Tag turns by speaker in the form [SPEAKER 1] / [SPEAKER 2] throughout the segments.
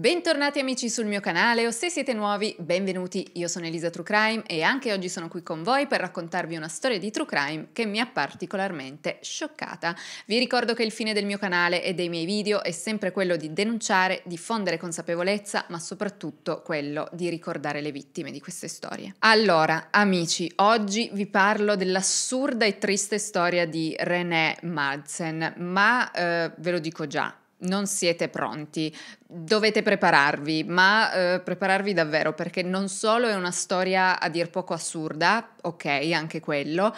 [SPEAKER 1] Bentornati amici sul mio canale o se siete nuovi, benvenuti. Io sono Elisa True Crime e anche oggi sono qui con voi per raccontarvi una storia di True Crime che mi ha particolarmente scioccata. Vi ricordo che il fine del mio canale e dei miei video è sempre quello di denunciare, diffondere consapevolezza, ma soprattutto quello di ricordare le vittime di queste storie. Allora, amici, oggi vi parlo dell'assurda e triste storia di René Madsen, ma eh, ve lo dico già, non siete pronti, dovete prepararvi, ma eh, prepararvi davvero perché non solo è una storia a dir poco assurda, ok, anche quello,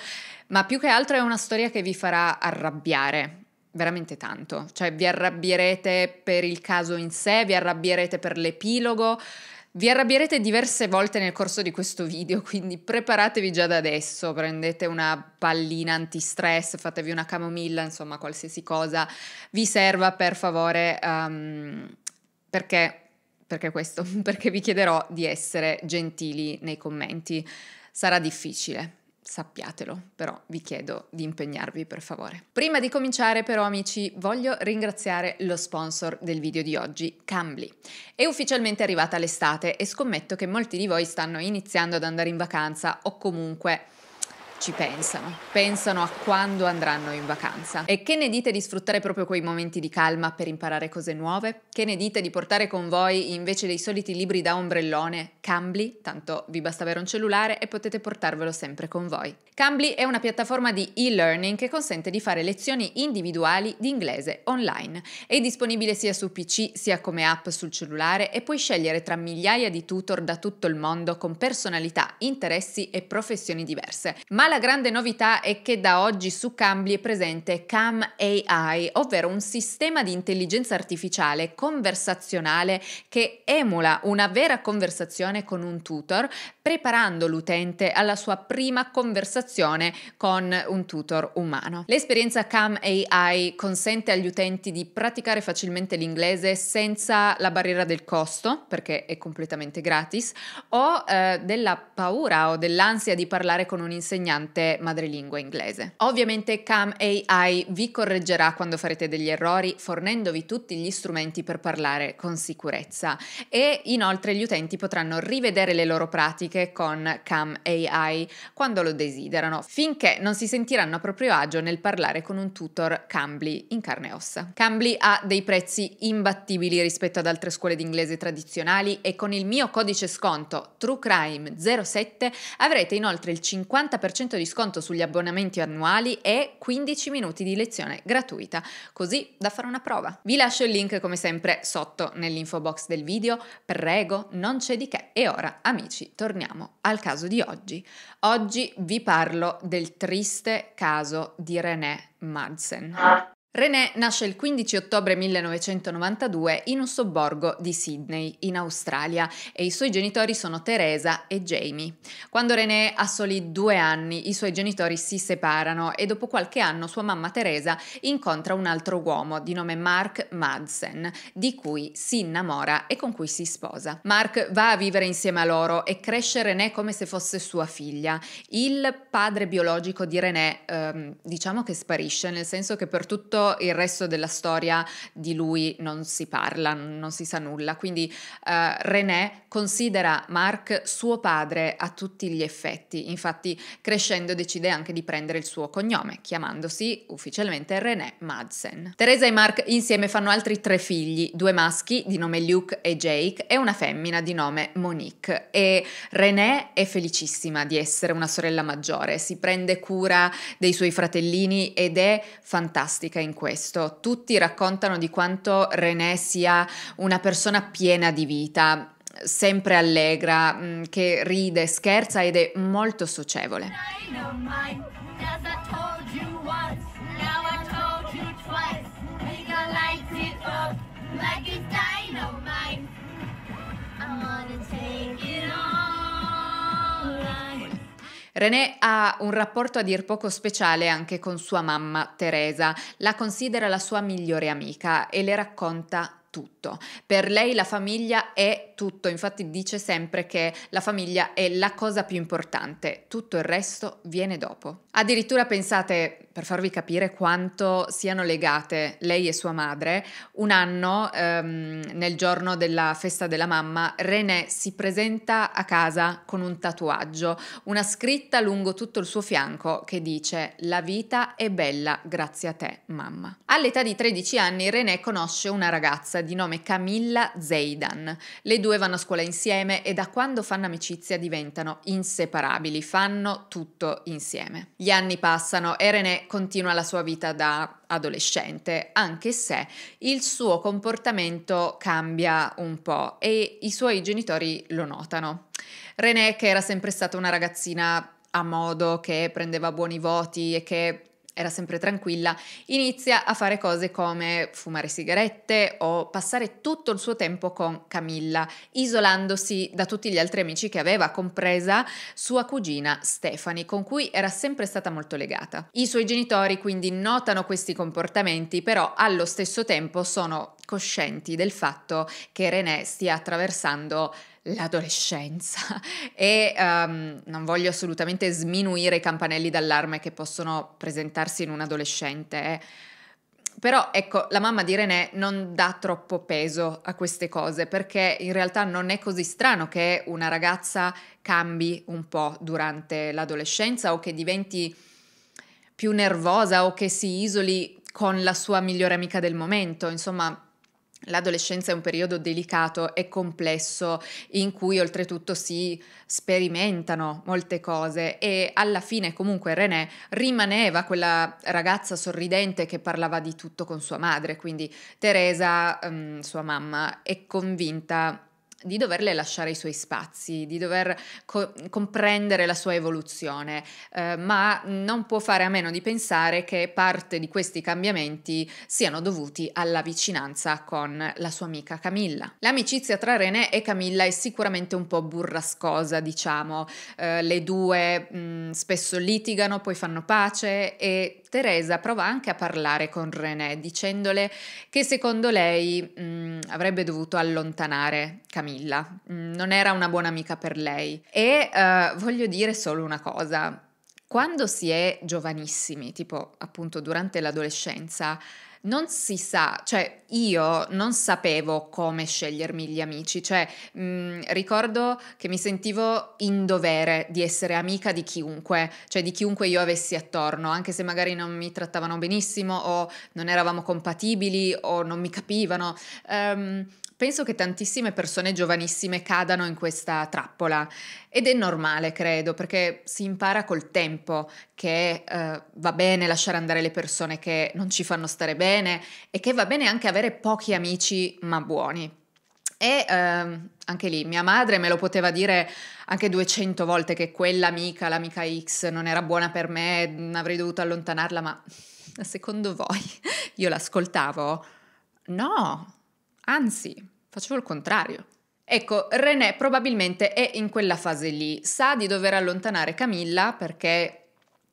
[SPEAKER 1] ma più che altro è una storia che vi farà arrabbiare, veramente tanto, cioè vi arrabbierete per il caso in sé, vi arrabbierete per l'epilogo, vi arrabbierete diverse volte nel corso di questo video, quindi preparatevi già da adesso, prendete una pallina antistress, fatevi una camomilla, insomma qualsiasi cosa vi serva per favore, um, perché, perché questo, perché vi chiederò di essere gentili nei commenti, sarà difficile sappiatelo, però vi chiedo di impegnarvi per favore. Prima di cominciare però amici voglio ringraziare lo sponsor del video di oggi, Cambly. È ufficialmente arrivata l'estate e scommetto che molti di voi stanno iniziando ad andare in vacanza o comunque ci pensano, pensano a quando andranno in vacanza. E che ne dite di sfruttare proprio quei momenti di calma per imparare cose nuove? Che ne dite di portare con voi invece dei soliti libri da ombrellone, Cambly, tanto vi basta avere un cellulare e potete portarvelo sempre con voi. Cambly è una piattaforma di e-learning che consente di fare lezioni individuali di inglese online. È disponibile sia su PC sia come app sul cellulare e puoi scegliere tra migliaia di tutor da tutto il mondo con personalità, interessi e professioni diverse. Ma la grande novità è che da oggi su Cambly è presente Cam AI, ovvero un sistema di intelligenza artificiale conversazionale che emula una vera conversazione con un tutor, preparando l'utente alla sua prima conversazione con un tutor umano. L'esperienza Cam AI consente agli utenti di praticare facilmente l'inglese senza la barriera del costo, perché è completamente gratis, o eh, della paura o dell'ansia di parlare con un insegnante insegnante madrelingua inglese. Ovviamente Cam AI vi correggerà quando farete degli errori, fornendovi tutti gli strumenti per parlare con sicurezza e inoltre gli utenti potranno rivedere le loro pratiche con Cam AI quando lo desiderano, finché non si sentiranno a proprio agio nel parlare con un tutor Cambly in carne e ossa. Cambly ha dei prezzi imbattibili rispetto ad altre scuole d'inglese tradizionali e con il mio codice sconto TrueCrime07 avrete inoltre il 50% 10% di sconto sugli abbonamenti annuali e 15 minuti di lezione gratuita, così da fare una prova. Vi lascio il link come sempre sotto nell'info box del video, prego, non c'è di che. E ora, amici, torniamo al caso di oggi. Oggi vi parlo del triste caso di René Madsen. René nasce il 15 ottobre 1992 in un sobborgo di Sydney, in Australia, e i suoi genitori sono Teresa e Jamie. Quando René ha soli due anni, i suoi genitori si separano e dopo qualche anno sua mamma Teresa incontra un altro uomo di nome Mark Madsen, di cui si innamora e con cui si sposa. Mark va a vivere insieme a loro e cresce René come se fosse sua figlia. Il padre biologico di René, ehm, diciamo che sparisce, nel senso che per tutto il resto della storia di lui non si parla, non si sa nulla. Quindi eh, René considera Marc suo padre a tutti gli effetti. Infatti, crescendo decide anche di prendere il suo cognome, chiamandosi ufficialmente René Madsen. Teresa e Mark insieme fanno altri tre figli, due maschi di nome Luke e Jake e una femmina di nome Monique. E René è felicissima di essere una sorella maggiore, si prende cura dei suoi fratellini ed è fantastica in in questo. Tutti raccontano di quanto René sia una persona piena di vita, sempre allegra, mm, che ride, scherza ed è molto socievole. René ha un rapporto a dir poco speciale anche con sua mamma Teresa, la considera la sua migliore amica e le racconta tutto. Per lei la famiglia è tutto, infatti dice sempre che la famiglia è la cosa più importante, tutto il resto viene dopo. Addirittura pensate, per farvi capire quanto siano legate lei e sua madre, un anno ehm, nel giorno della festa della mamma, René si presenta a casa con un tatuaggio, una scritta lungo tutto il suo fianco che dice La vita è bella grazie a te, mamma. All'età di 13 anni René conosce una ragazza di nome Camilla Zeidan. Le due vanno a scuola insieme e da quando fanno amicizia diventano inseparabili, fanno tutto insieme. Gli anni passano e René continua la sua vita da adolescente, anche se il suo comportamento cambia un po' e i suoi genitori lo notano. René, che era sempre stata una ragazzina a modo, che prendeva buoni voti e che era sempre tranquilla, inizia a fare cose come fumare sigarette o passare tutto il suo tempo con Camilla, isolandosi da tutti gli altri amici che aveva, compresa sua cugina Stefani, con cui era sempre stata molto legata. I suoi genitori quindi notano questi comportamenti, però allo stesso tempo sono coscienti del fatto che René stia attraversando l'adolescenza e um, non voglio assolutamente sminuire i campanelli d'allarme che possono presentarsi in un adolescente. Eh. Però ecco, la mamma di René non dà troppo peso a queste cose perché in realtà non è così strano che una ragazza cambi un po' durante l'adolescenza o che diventi più nervosa o che si isoli con la sua migliore amica del momento, insomma L'adolescenza è un periodo delicato e complesso in cui oltretutto si sperimentano molte cose e alla fine comunque René rimaneva quella ragazza sorridente che parlava di tutto con sua madre, quindi Teresa, um, sua mamma, è convinta di doverle lasciare i suoi spazi, di dover co- comprendere la sua evoluzione, eh, ma non può fare a meno di pensare che parte di questi cambiamenti siano dovuti alla vicinanza con la sua amica Camilla. L'amicizia tra René e Camilla è sicuramente un po' burrascosa, diciamo, eh, le due mh, mm, spesso litigano, poi fanno pace e Teresa prova anche a parlare con René dicendole che secondo lei mh, mm, avrebbe dovuto allontanare Camilla, mh, mm, non era una buona amica per lei. E uh, voglio dire solo una cosa, quando si è giovanissimi, tipo appunto durante l'adolescenza, non si sa, cioè io non sapevo come scegliermi gli amici, cioè mh, mm, ricordo che mi sentivo in dovere di essere amica di chiunque, cioè di chiunque io avessi attorno, anche se magari non mi trattavano benissimo o non eravamo compatibili o non mi capivano. Um, Penso che tantissime persone giovanissime cadano in questa trappola ed è normale, credo, perché si impara col tempo che eh, va bene lasciare andare le persone che non ci fanno stare bene e che va bene anche avere pochi amici ma buoni. E ehm, anche lì mia madre me lo poteva dire anche 200 volte che quell'amica, l'amica X, non era buona per me, mm, avrei dovuto allontanarla, ma secondo voi io l'ascoltavo? No, anzi, Facevo il contrario. Ecco, René probabilmente è in quella fase lì, sa di dover allontanare Camilla perché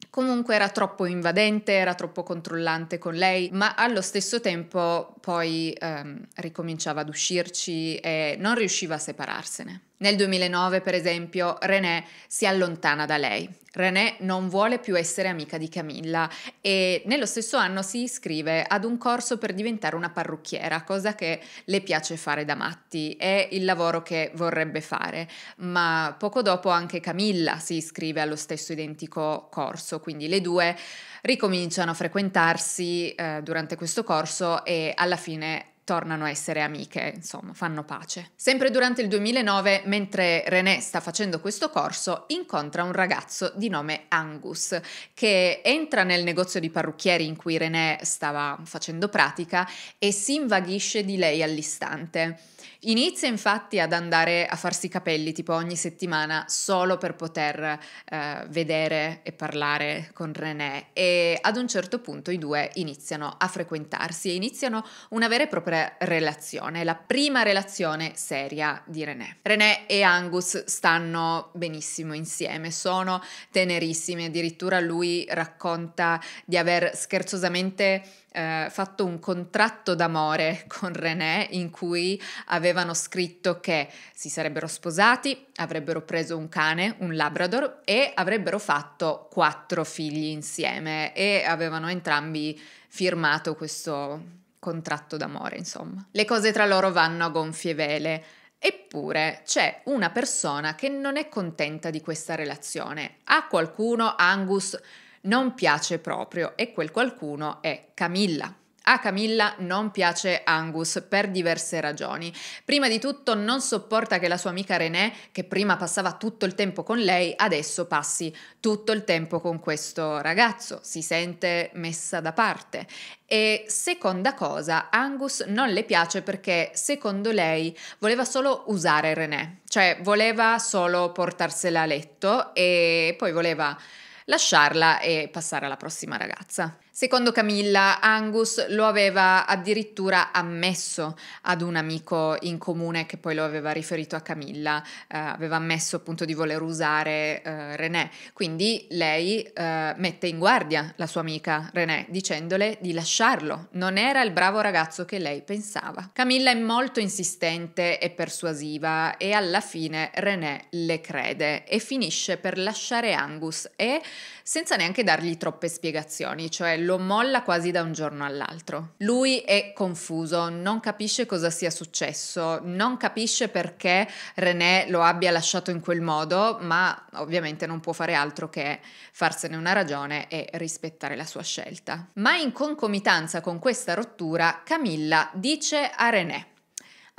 [SPEAKER 1] comunque era troppo invadente, era troppo controllante con lei, ma allo stesso tempo poi ehm, ricominciava ad uscirci e non riusciva a separarsene. Nel 2009, per esempio, René si allontana da lei. René non vuole più essere amica di Camilla e nello stesso anno si iscrive ad un corso per diventare una parrucchiera, cosa che le piace fare da matti, è il lavoro che vorrebbe fare, ma poco dopo anche Camilla si iscrive allo stesso identico corso, quindi le due ricominciano a frequentarsi eh, durante questo corso e alla fine tornano a essere amiche, insomma, fanno pace. Sempre durante il 2009, mentre René sta facendo questo corso, incontra un ragazzo di nome Angus che entra nel negozio di parrucchieri in cui René stava facendo pratica e si invaghisce di lei all'istante. Inizia infatti ad andare a farsi i capelli tipo ogni settimana solo per poter eh, vedere e parlare con René e ad un certo punto i due iniziano a frequentarsi e iniziano una vera e propria relazione, la prima relazione seria di René. René e Angus stanno benissimo insieme, sono tenerissimi, addirittura lui racconta di aver scherzosamente eh, fatto un contratto d'amore con René in cui avevano scritto che si sarebbero sposati, avrebbero preso un cane, un labrador e avrebbero fatto quattro figli insieme e avevano entrambi firmato questo contratto d'amore, insomma. Le cose tra loro vanno a gonfie vele. Eppure c'è una persona che non è contenta di questa relazione. A qualcuno Angus non piace proprio e quel qualcuno è Camilla. A Camilla non piace Angus per diverse ragioni. Prima di tutto non sopporta che la sua amica René, che prima passava tutto il tempo con lei, adesso passi tutto il tempo con questo ragazzo, si sente messa da parte. E seconda cosa, Angus non le piace perché secondo lei voleva solo usare René, cioè voleva solo portarsela a letto e poi voleva lasciarla e passare alla prossima ragazza. Secondo Camilla, Angus lo aveva addirittura ammesso ad un amico in comune che poi lo aveva riferito a Camilla, eh, aveva ammesso appunto di voler usare eh, René. Quindi lei eh, mette in guardia la sua amica René dicendole di lasciarlo, non era il bravo ragazzo che lei pensava. Camilla è molto insistente e persuasiva e alla fine René le crede e finisce per lasciare Angus e senza neanche dargli troppe spiegazioni, cioè lo molla quasi da un giorno all'altro. Lui è confuso, non capisce cosa sia successo, non capisce perché René lo abbia lasciato in quel modo, ma ovviamente non può fare altro che farsene una ragione e rispettare la sua scelta. Ma in concomitanza con questa rottura, Camilla dice a René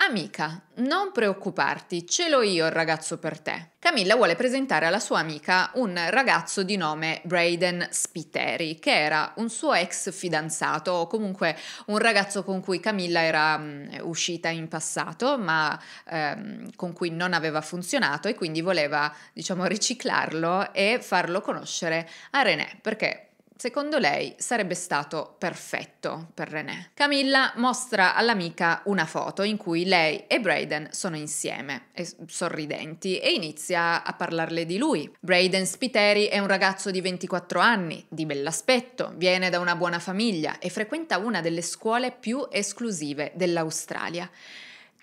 [SPEAKER 1] Amica, non preoccuparti, ce l'ho io il ragazzo per te. Camilla vuole presentare alla sua amica un ragazzo di nome Braden Spiteri, che era un suo ex fidanzato o comunque un ragazzo con cui Camilla era mh, mm, uscita in passato, ma ehm, con cui non aveva funzionato e quindi voleva, diciamo, riciclarlo e farlo conoscere a René, perché secondo lei sarebbe stato perfetto per René. Camilla mostra all'amica una foto in cui lei e Brayden sono insieme, sorridenti, e inizia a parlarle di lui. Brayden Spiteri è un ragazzo di 24 anni, di bell'aspetto, viene da una buona famiglia e frequenta una delle scuole più esclusive dell'Australia.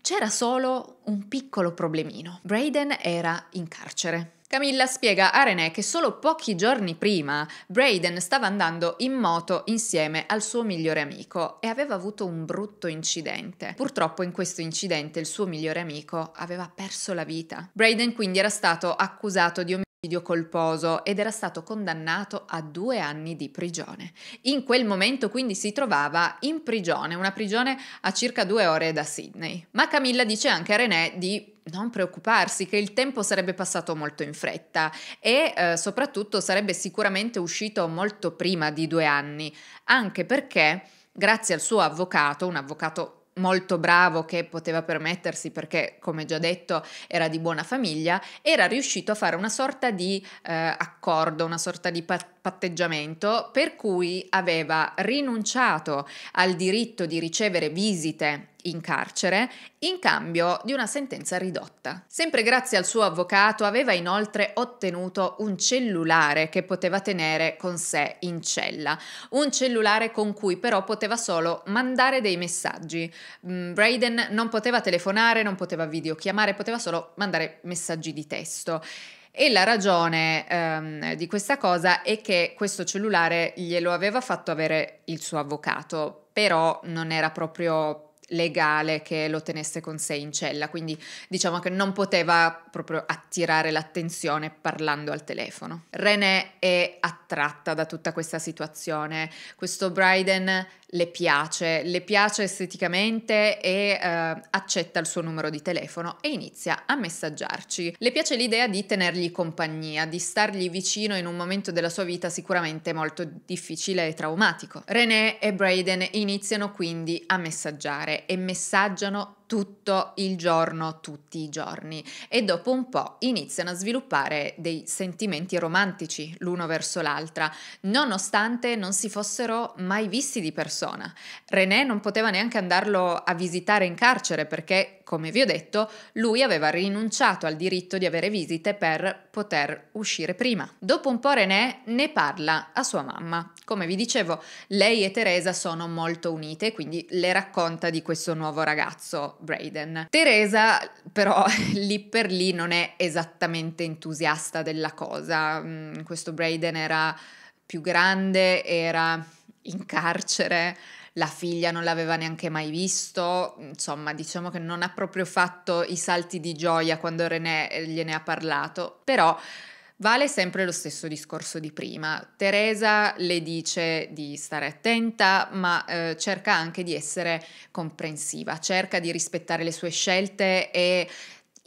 [SPEAKER 1] C'era solo un piccolo problemino. Brayden era in carcere. Camilla spiega a René che solo pochi giorni prima Braden stava andando in moto insieme al suo migliore amico e aveva avuto un brutto incidente. Purtroppo in questo incidente il suo migliore amico aveva perso la vita. Braden quindi era stato accusato di omicidio colposo ed era stato condannato a due anni di prigione. In quel momento quindi si trovava in prigione, una prigione a circa due ore da Sydney. Ma Camilla dice anche a René di non preoccuparsi, che il tempo sarebbe passato molto in fretta e eh, soprattutto sarebbe sicuramente uscito molto prima di due anni, anche perché grazie al suo avvocato, un avvocato molto bravo che poteva permettersi perché, come già detto, era di buona famiglia, era riuscito a fare una sorta di eh, accordo, una sorta di pat- patteggiamento per cui aveva rinunciato al diritto di ricevere visite in carcere in cambio di una sentenza ridotta. Sempre grazie al suo avvocato aveva inoltre ottenuto un cellulare che poteva tenere con sé in cella, un cellulare con cui però poteva solo mandare dei messaggi. Mm, Braden non poteva telefonare, non poteva videochiamare, poteva solo mandare messaggi di testo. E la ragione ehm, di questa cosa è che questo cellulare glielo aveva fatto avere il suo avvocato, però non era proprio legale che lo tenesse con sé in cella, quindi diciamo che non poteva proprio attirare l'attenzione parlando al telefono. René è attratta da tutta questa situazione, questo Bryden le piace, le piace esteticamente e eh, accetta il suo numero di telefono e inizia a messaggiarci. Le piace l'idea di tenergli compagnia, di stargli vicino in un momento della sua vita sicuramente molto difficile e traumatico. René e Brayden iniziano quindi a messaggiare e messaggiano tutto il giorno, tutti i giorni e dopo un po' iniziano a sviluppare dei sentimenti romantici l'uno verso l'altra, nonostante non si fossero mai visti di persona. René non poteva neanche andarlo a visitare in carcere perché, come vi ho detto, lui aveva rinunciato al diritto di avere visite per poter uscire prima. Dopo un po' René ne parla a sua mamma come vi dicevo, lei e Teresa sono molto unite, quindi le racconta di questo nuovo ragazzo, Brayden. Teresa, però, lì per lì non è esattamente entusiasta della cosa. Mm, questo Brayden era più grande, era in carcere, la figlia non l'aveva neanche mai visto, insomma diciamo che non ha proprio fatto i salti di gioia quando René eh, gliene ha parlato, però Vale sempre lo stesso discorso di prima. Teresa le dice di stare attenta, ma eh, cerca anche di essere comprensiva, cerca di rispettare le sue scelte e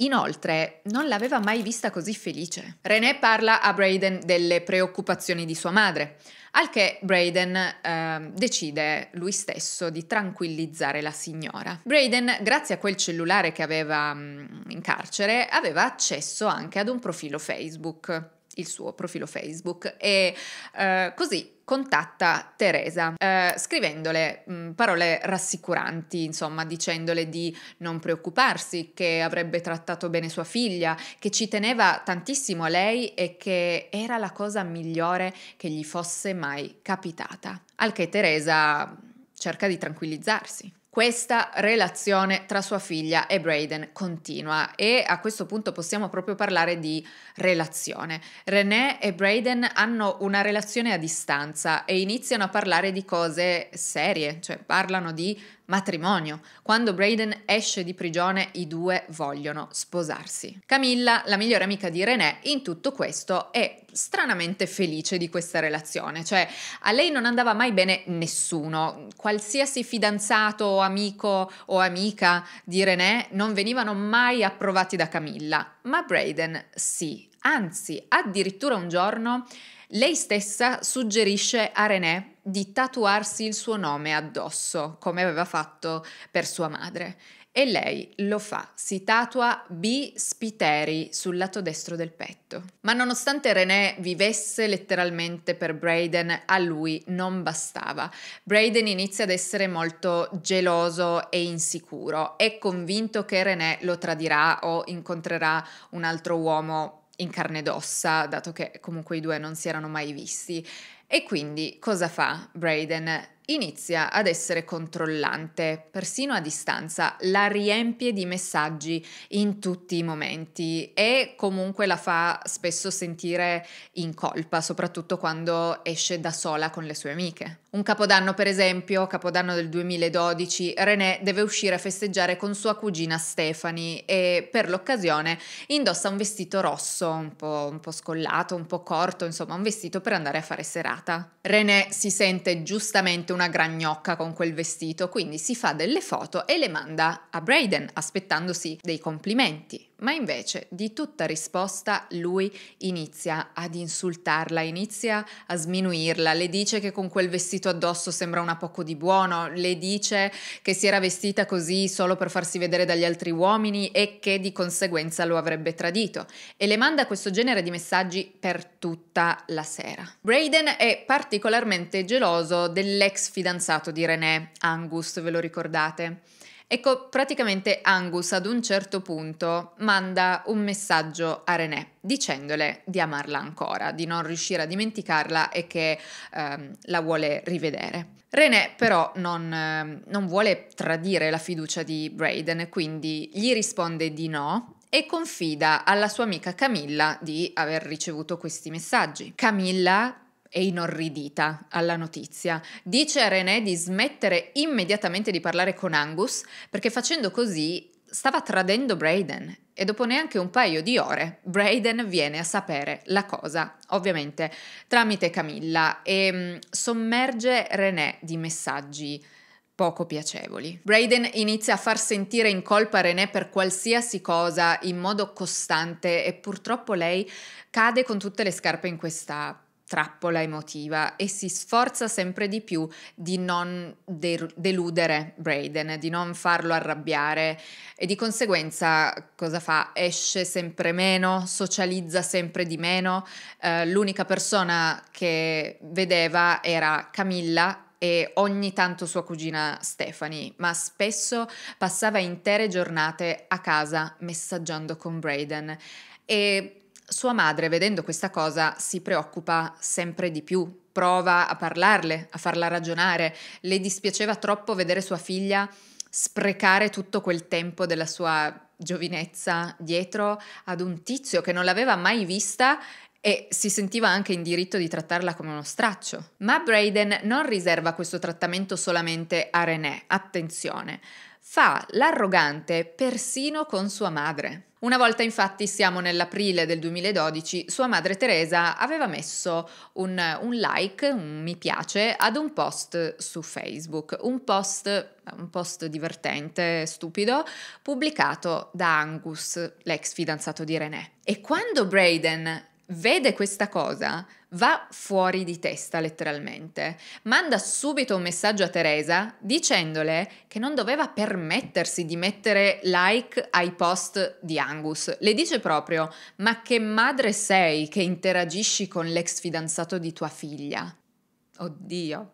[SPEAKER 1] Inoltre, non l'aveva mai vista così felice. René parla a Braden delle preoccupazioni di sua madre. Al che Braden eh, decide lui stesso di tranquillizzare la signora. Braden, grazie a quel cellulare che aveva mm, in carcere, aveva accesso anche ad un profilo Facebook il suo profilo Facebook e eh, così contatta Teresa eh, scrivendole mh, mm, parole rassicuranti, insomma, dicendole di non preoccuparsi, che avrebbe trattato bene sua figlia, che ci teneva tantissimo a lei e che era la cosa migliore che gli fosse mai capitata. Al che Teresa mm, cerca di tranquillizzarsi. Questa relazione tra sua figlia e Brayden continua e a questo punto possiamo proprio parlare di relazione. René e Brayden hanno una relazione a distanza e iniziano a parlare di cose serie, cioè parlano di matrimonio. Quando Braden esce di prigione i due vogliono sposarsi. Camilla, la migliore amica di René, in tutto questo è stranamente felice di questa relazione, cioè a lei non andava mai bene nessuno, qualsiasi fidanzato, amico o amica di René non venivano mai approvati da Camilla, ma Braden sì, anzi addirittura un giorno lei stessa suggerisce a René di tatuarsi il suo nome addosso, come aveva fatto per sua madre. E lei lo fa, si tatua B. Spiteri sul lato destro del petto. Ma nonostante René vivesse letteralmente per Braden, a lui non bastava. Braden inizia ad essere molto geloso e insicuro, è convinto che René lo tradirà o incontrerà un altro uomo in carne ed ossa, dato che comunque i due non si erano mai visti. E quindi cosa fa Brayden? inizia ad essere controllante, persino a distanza, la riempie di messaggi in tutti i momenti e comunque la fa spesso sentire in colpa, soprattutto quando esce da sola con le sue amiche. Un capodanno, per esempio, capodanno del 2012, René deve uscire a festeggiare con sua cugina Stephanie e per l'occasione indossa un vestito rosso, un po', un po scollato, un po' corto, insomma un vestito per andare a fare serata. René si sente giustamente un una gran gnocca con quel vestito, quindi si fa delle foto e le manda a Brayden aspettandosi dei complimenti. Ma invece di tutta risposta lui inizia ad insultarla, inizia a sminuirla, le dice che con quel vestito addosso sembra una poco di buono, le dice che si era vestita così solo per farsi vedere dagli altri uomini e che di conseguenza lo avrebbe tradito e le manda questo genere di messaggi per tutta la sera. Braden è particolarmente geloso dell'ex fidanzato di René, Angus, ve lo ricordate? Ecco, praticamente Angus ad un certo punto manda un messaggio a René dicendole di amarla ancora, di non riuscire a dimenticarla e che ehm, la vuole rivedere. René però non, ehm, non vuole tradire la fiducia di Braden, quindi gli risponde di no e confida alla sua amica Camilla di aver ricevuto questi messaggi. Camilla e inorridita alla notizia. Dice a René di smettere immediatamente di parlare con Angus perché facendo così stava tradendo Braden e dopo neanche un paio di ore Braden viene a sapere la cosa, ovviamente tramite Camilla, e mm, sommerge René di messaggi poco piacevoli. Braden inizia a far sentire in colpa René per qualsiasi cosa in modo costante e purtroppo lei cade con tutte le scarpe in questa trappola emotiva e si sforza sempre di più di non de- deludere Braden, di non farlo arrabbiare e di conseguenza cosa fa? Esce sempre meno, socializza sempre di meno. Eh, l'unica persona che vedeva era Camilla e ogni tanto sua cugina Stephanie, ma spesso passava intere giornate a casa messaggiando con Braden e sua madre, vedendo questa cosa, si preoccupa sempre di più, prova a parlarle, a farla ragionare. Le dispiaceva troppo vedere sua figlia sprecare tutto quel tempo della sua giovinezza dietro ad un tizio che non l'aveva mai vista e si sentiva anche in diritto di trattarla come uno straccio. Ma Brayden non riserva questo trattamento solamente a René, attenzione. Fa l'arrogante persino con sua madre. Una volta infatti siamo nell'aprile del 2012, sua madre Teresa aveva messo un, un, like, un mi piace, ad un post su Facebook, un post, un post divertente, stupido, pubblicato da Angus, l'ex fidanzato di René. E quando Braden vede questa cosa, va fuori di testa letteralmente. Manda subito un messaggio a Teresa dicendole che non doveva permettersi di mettere like ai post di Angus. Le dice proprio: Ma che madre sei che interagisci con l'ex fidanzato di tua figlia? Oddio.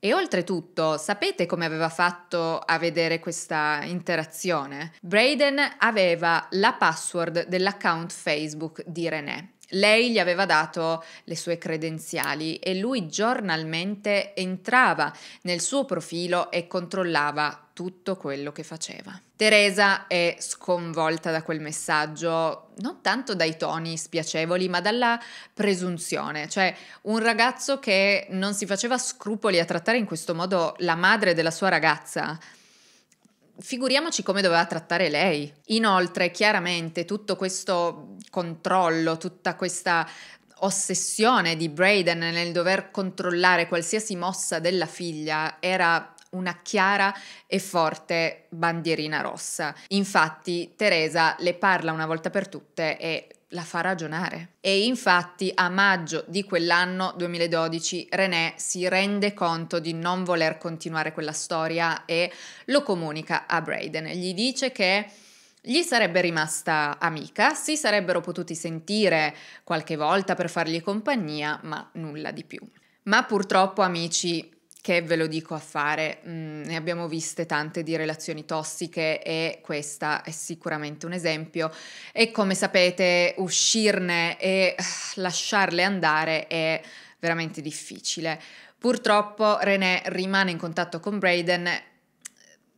[SPEAKER 1] E oltretutto, sapete come aveva fatto a vedere questa interazione? Braden aveva la password dell'account Facebook di René lei gli aveva dato le sue credenziali e lui giornalmente entrava nel suo profilo e controllava tutto quello che faceva. Teresa è sconvolta da quel messaggio, non tanto dai toni spiacevoli, ma dalla presunzione, cioè un ragazzo che non si faceva scrupoli a trattare in questo modo la madre della sua ragazza figuriamoci come doveva trattare lei. Inoltre, chiaramente, tutto questo controllo, tutta questa ossessione di Braden nel dover controllare qualsiasi mossa della figlia era una chiara e forte bandierina rossa. Infatti Teresa le parla una volta per tutte e la fa ragionare. E infatti a maggio di quell'anno 2012 René si rende conto di non voler continuare quella storia e lo comunica a Braden. Gli dice che gli sarebbe rimasta amica, si sarebbero potuti sentire qualche volta per fargli compagnia, ma nulla di più. Ma purtroppo amici che ve lo dico a fare, mm, ne abbiamo viste tante di relazioni tossiche e questa è sicuramente un esempio e come sapete uscirne e eh, lasciarle andare è veramente difficile. Purtroppo René rimane in contatto con Braden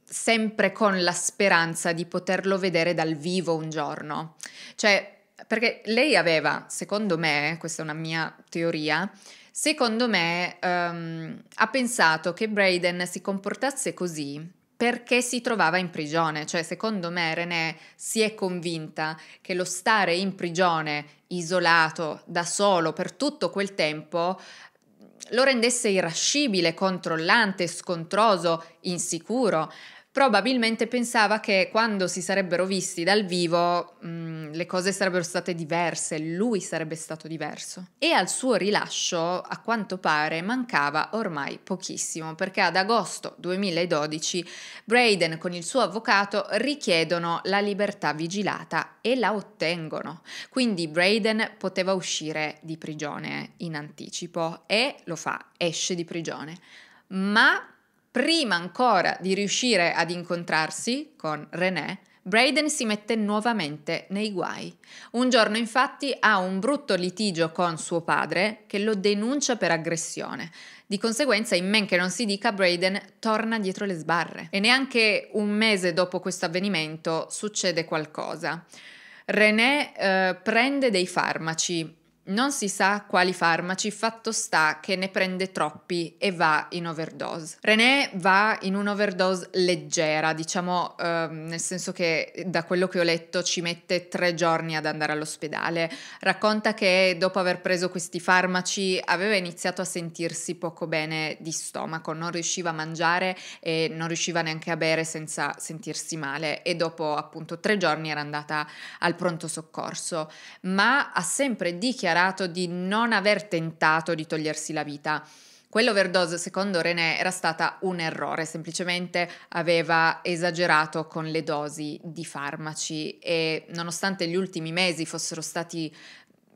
[SPEAKER 1] sempre con la speranza di poterlo vedere dal vivo un giorno. Cioè, perché lei aveva, secondo me, questa è una mia teoria, secondo me um, ha pensato che Braden si comportasse così perché si trovava in prigione, cioè secondo me René si è convinta che lo stare in prigione isolato da solo per tutto quel tempo lo rendesse irascibile, controllante, scontroso, insicuro probabilmente pensava che quando si sarebbero visti dal vivo mh, mm, le cose sarebbero state diverse, lui sarebbe stato diverso. E al suo rilascio, a quanto pare, mancava ormai pochissimo, perché ad agosto 2012 Braden con il suo avvocato richiedono la libertà vigilata e la ottengono. Quindi Braden poteva uscire di prigione in anticipo e lo fa, esce di prigione. Ma Prima ancora di riuscire ad incontrarsi con René, Braden si mette nuovamente nei guai. Un giorno infatti ha un brutto litigio con suo padre che lo denuncia per aggressione. Di conseguenza, in men che non si dica, Braden torna dietro le sbarre. E neanche un mese dopo questo avvenimento succede qualcosa. René eh, prende dei farmaci non si sa quali farmaci, fatto sta che ne prende troppi e va in overdose. René va in un'overdose leggera, diciamo eh, nel senso che da quello che ho letto ci mette tre giorni ad andare all'ospedale. Racconta che dopo aver preso questi farmaci aveva iniziato a sentirsi poco bene di stomaco, non riusciva a mangiare e non riusciva neanche a bere senza sentirsi male e dopo appunto tre giorni era andata al pronto soccorso, ma ha sempre dichiarato dichiarato di non aver tentato di togliersi la vita. Quell'overdose, secondo René, era stata un errore, semplicemente aveva esagerato con le dosi di farmaci e nonostante gli ultimi mesi fossero stati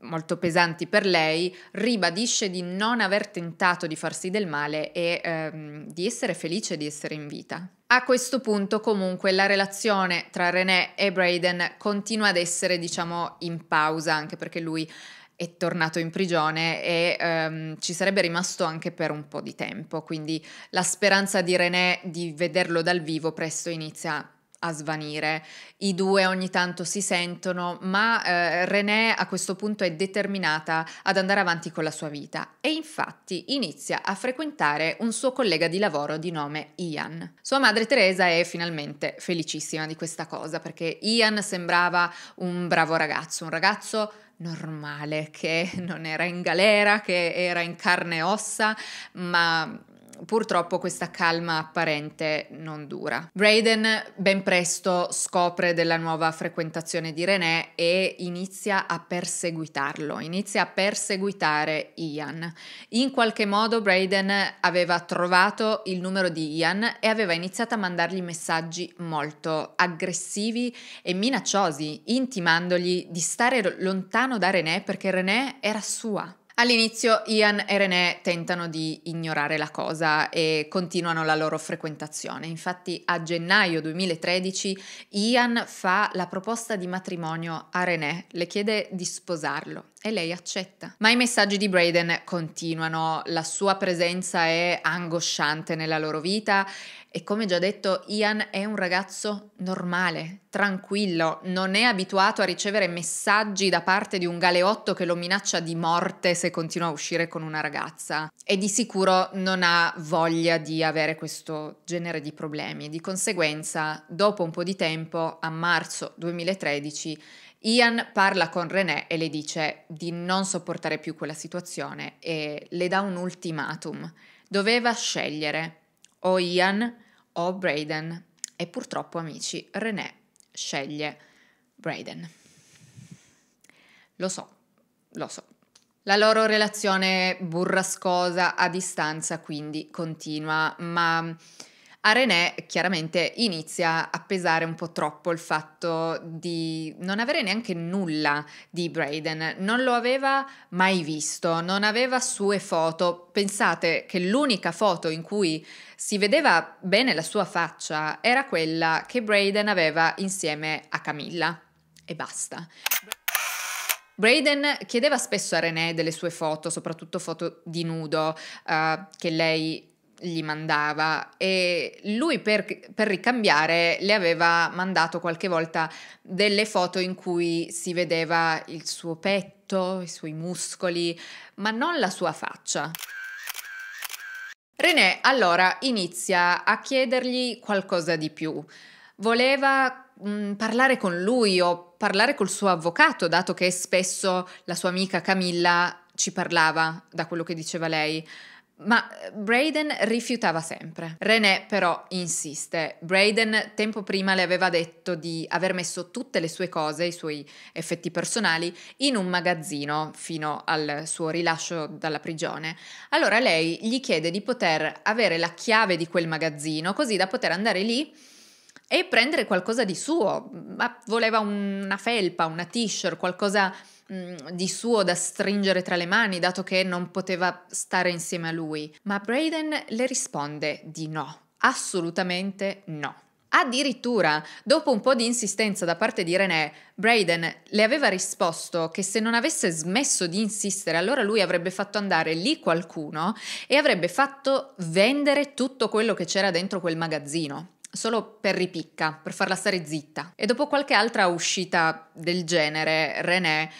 [SPEAKER 1] molto pesanti per lei, ribadisce di non aver tentato di farsi del male e ehm, di essere felice di essere in vita. A questo punto comunque la relazione tra René e Braden continua ad essere diciamo in pausa anche perché lui è tornato in prigione e um, ci sarebbe rimasto anche per un po' di tempo, quindi la speranza di René di vederlo dal vivo presto inizia a svanire. I due ogni tanto si sentono, ma eh, René a questo punto è determinata ad andare avanti con la sua vita e infatti inizia a frequentare un suo collega di lavoro di nome Ian. Sua madre Teresa è finalmente felicissima di questa cosa perché Ian sembrava un bravo ragazzo, un ragazzo normale, che non era in galera, che era in carne e ossa, ma purtroppo questa calma apparente non dura. Brayden ben presto scopre della nuova frequentazione di René e inizia a perseguitarlo, inizia a perseguitare Ian. In qualche modo Brayden aveva trovato il numero di Ian e aveva iniziato a mandargli messaggi molto aggressivi e minacciosi, intimandogli di stare lontano da René perché René era sua. All'inizio Ian e René tentano di ignorare la cosa e continuano la loro frequentazione. Infatti a gennaio 2013 Ian fa la proposta di matrimonio a René, le chiede di sposarlo. E lei accetta. Ma i messaggi di Brayden continuano, la sua presenza è angosciante nella loro vita e come già detto Ian è un ragazzo normale, tranquillo, non è abituato a ricevere messaggi da parte di un galeotto che lo minaccia di morte se continua a uscire con una ragazza e di sicuro non ha voglia di avere questo genere di problemi. Di conseguenza, dopo un po' di tempo, a marzo 2013, Ian parla con René e le dice di non sopportare più quella situazione e le dà un ultimatum. Doveva scegliere o Ian o Brayden e purtroppo amici René sceglie Brayden. Lo so, lo so. La loro relazione burrascosa a distanza quindi continua, ma a René chiaramente inizia a pesare un po' troppo il fatto di non avere neanche nulla di Braden, non lo aveva mai visto, non aveva sue foto. Pensate che l'unica foto in cui si vedeva bene la sua faccia era quella che Braden aveva insieme a Camilla. E basta. Braden chiedeva spesso a René delle sue foto, soprattutto foto di nudo, uh, che lei gli mandava e lui per, per, ricambiare le aveva mandato qualche volta delle foto in cui si vedeva il suo petto, i suoi muscoli, ma non la sua faccia. René allora inizia a chiedergli qualcosa di più. Voleva mh, mm, parlare con lui o parlare col suo avvocato, dato che spesso la sua amica Camilla ci parlava da quello che diceva lei. Ma eh, Brayden rifiutava sempre. René però insiste. Brayden tempo prima le aveva detto di aver messo tutte le sue cose, i suoi effetti personali, in un magazzino fino al suo rilascio dalla prigione. Allora lei gli chiede di poter avere la chiave di quel magazzino così da poter andare lì e prendere qualcosa di suo. Ma voleva una felpa, una t-shirt, qualcosa di suo da stringere tra le mani, dato che non poteva stare insieme a lui, ma Brayden le risponde di no, assolutamente no. Addirittura, dopo un po' di insistenza da parte di René, Brayden le aveva risposto che se non avesse smesso di insistere, allora lui avrebbe fatto andare lì qualcuno e avrebbe fatto vendere tutto quello che c'era dentro quel magazzino solo per ripicca, per farla stare zitta. E dopo qualche altra uscita del genere, René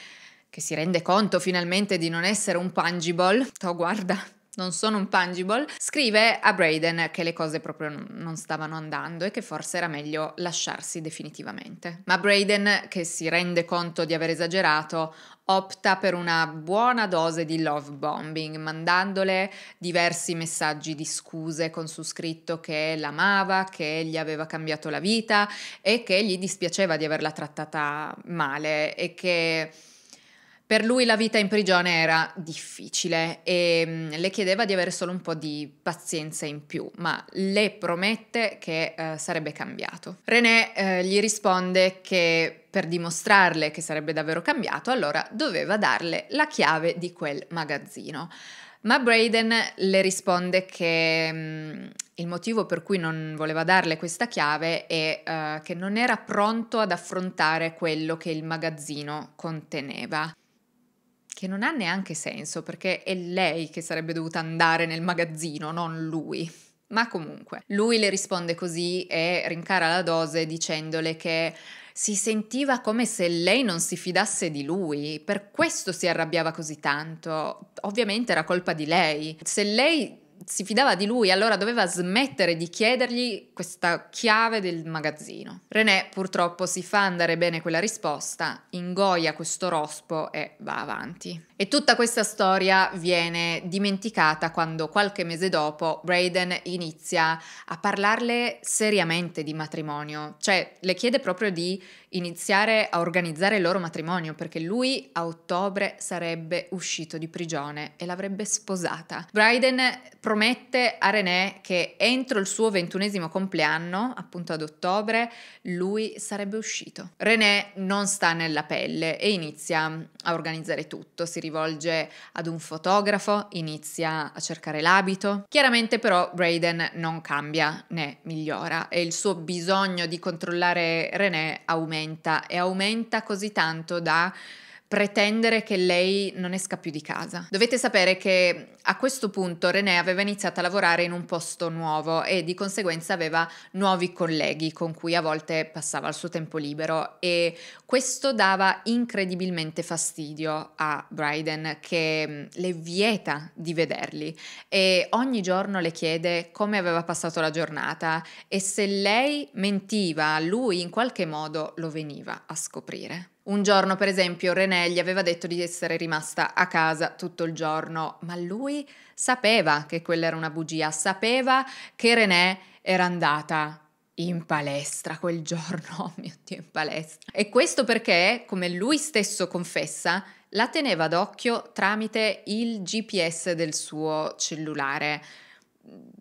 [SPEAKER 1] che si rende conto finalmente di non essere un pungible, oh guarda, non sono un pungible, scrive a Braden che le cose proprio non stavano andando e che forse era meglio lasciarsi definitivamente. Ma Braden, che si rende conto di aver esagerato, opta per una buona dose di love bombing, mandandole diversi messaggi di scuse con su scritto che l'amava, che gli aveva cambiato la vita e che gli dispiaceva di averla trattata male e che per lui la vita in prigione era difficile e ehm, le chiedeva di avere solo un po' di pazienza in più, ma le promette che eh, sarebbe cambiato. René eh, gli risponde che per dimostrarle che sarebbe davvero cambiato, allora doveva darle la chiave di quel magazzino. Ma Braden le risponde che mh, mm, il motivo per cui non voleva darle questa chiave è uh, che non era pronto ad affrontare quello che il magazzino conteneva che non ha neanche senso perché è lei che sarebbe dovuta andare nel magazzino, non lui. Ma comunque, lui le risponde così e rincara la dose dicendole che si sentiva come se lei non si fidasse di lui, per questo si arrabbiava così tanto. Ovviamente era colpa di lei. Se lei si fidava di lui, allora doveva smettere di chiedergli questa chiave del magazzino. René purtroppo si fa andare bene quella risposta, ingoia questo rospo e va avanti. E tutta questa storia viene dimenticata quando qualche mese dopo Braden inizia a parlarle seriamente di matrimonio, cioè le chiede proprio di iniziare a organizzare il loro matrimonio perché lui a ottobre sarebbe uscito di prigione e l'avrebbe sposata. Braden pro- promette a René che entro il suo ventunesimo compleanno, appunto ad ottobre, lui sarebbe uscito. René non sta nella pelle e inizia a organizzare tutto, si rivolge ad un fotografo, inizia a cercare l'abito. Chiaramente però Brayden non cambia né migliora e il suo bisogno di controllare René aumenta e aumenta così tanto da pretendere che lei non esca più di casa. Dovete sapere che a questo punto René aveva iniziato a lavorare in un posto nuovo e di conseguenza aveva nuovi colleghi con cui a volte passava il suo tempo libero e questo dava incredibilmente fastidio a Bryden che mm, le vieta di vederli e ogni giorno le chiede come aveva passato la giornata e se lei mentiva, lui in qualche modo lo veniva a scoprire. Un giorno, per esempio, René gli aveva detto di essere rimasta a casa tutto il giorno, ma lui sapeva che quella era una bugia, sapeva che René era andata in palestra quel giorno, oh mio Dio, in palestra. E questo perché, come lui stesso confessa, la teneva d'occhio tramite il GPS del suo cellulare.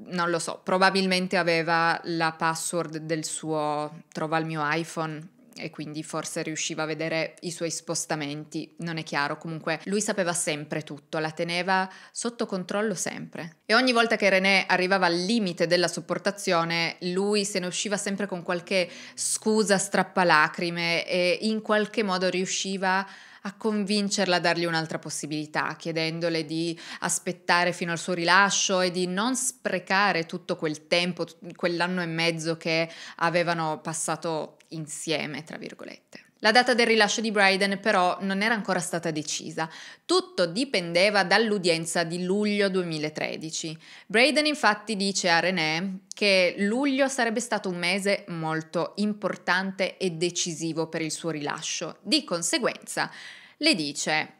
[SPEAKER 1] Non lo so, probabilmente aveva la password del suo trova il mio iPhone, e quindi forse riusciva a vedere i suoi spostamenti, non è chiaro, comunque lui sapeva sempre tutto, la teneva sotto controllo sempre. E ogni volta che René arrivava al limite della sopportazione, lui se ne usciva sempre con qualche scusa strappalacrime e in qualche modo riusciva a convincerla a dargli un'altra possibilità, chiedendole di aspettare fino al suo rilascio e di non sprecare tutto quel tempo, quell'anno e mezzo che avevano passato insieme, tra virgolette. La data del rilascio di Bryden però non era ancora stata decisa, tutto dipendeva dall'udienza di luglio 2013. Bryden infatti dice a René che luglio sarebbe stato un mese molto importante e decisivo per il suo rilascio, di conseguenza le dice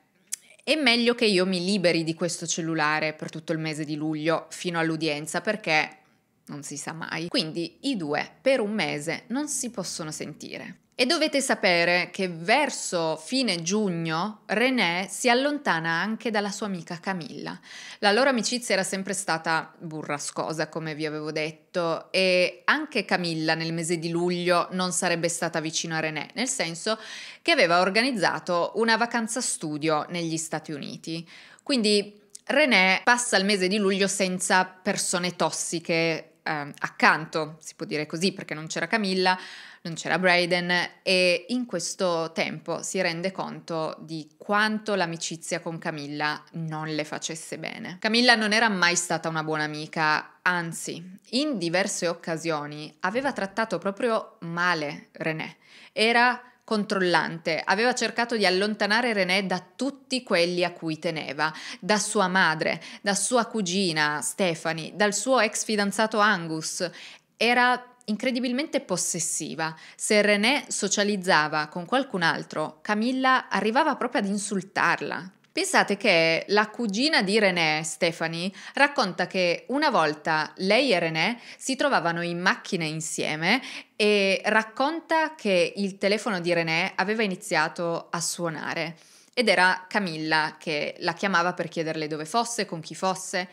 [SPEAKER 1] è meglio che io mi liberi di questo cellulare per tutto il mese di luglio fino all'udienza perché non si sa mai. Quindi i due per un mese non si possono sentire. E dovete sapere che verso fine giugno René si allontana anche dalla sua amica Camilla. La loro amicizia era sempre stata burrascosa, come vi avevo detto, e anche Camilla nel mese di luglio non sarebbe stata vicino a René, nel senso che aveva organizzato una vacanza studio negli Stati Uniti. Quindi René passa il mese di luglio senza persone tossiche Ehm, accanto, si può dire così perché non c'era Camilla, non c'era Brayden e in questo tempo si rende conto di quanto l'amicizia con Camilla non le facesse bene. Camilla non era mai stata una buona amica, anzi, in diverse occasioni aveva trattato proprio male René. Era controllante, aveva cercato di allontanare René da tutti quelli a cui teneva, da sua madre, da sua cugina Stephanie, dal suo ex fidanzato Angus. Era incredibilmente possessiva. Se René socializzava con qualcun altro, Camilla arrivava proprio ad insultarla. Pensate che la cugina di René, Stephanie, racconta che una volta lei e René si trovavano in macchina insieme e racconta che il telefono di René aveva iniziato a suonare ed era Camilla che la chiamava per chiederle dove fosse, con chi fosse.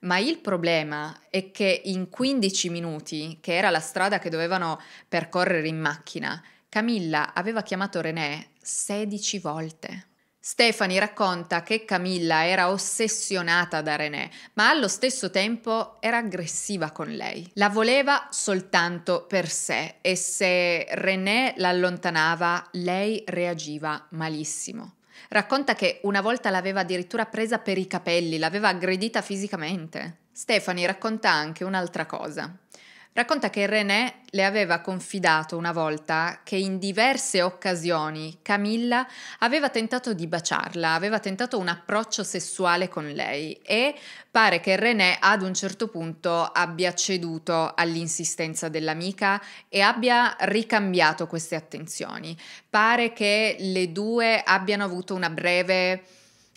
[SPEAKER 1] Ma il problema è che in 15 minuti, che era la strada che dovevano percorrere in macchina, Camilla aveva chiamato René 16 volte. Stefani racconta che Camilla era ossessionata da René, ma allo stesso tempo era aggressiva con lei. La voleva soltanto per sé e se René l'allontanava, lei reagiva malissimo. Racconta che una volta l'aveva addirittura presa per i capelli, l'aveva aggredita fisicamente. Stefani racconta anche un'altra cosa. Racconta che René le aveva confidato una volta che in diverse occasioni Camilla aveva tentato di baciarla, aveva tentato un approccio sessuale con lei e pare che René ad un certo punto abbia ceduto all'insistenza dell'amica e abbia ricambiato queste attenzioni. Pare che le due abbiano avuto una breve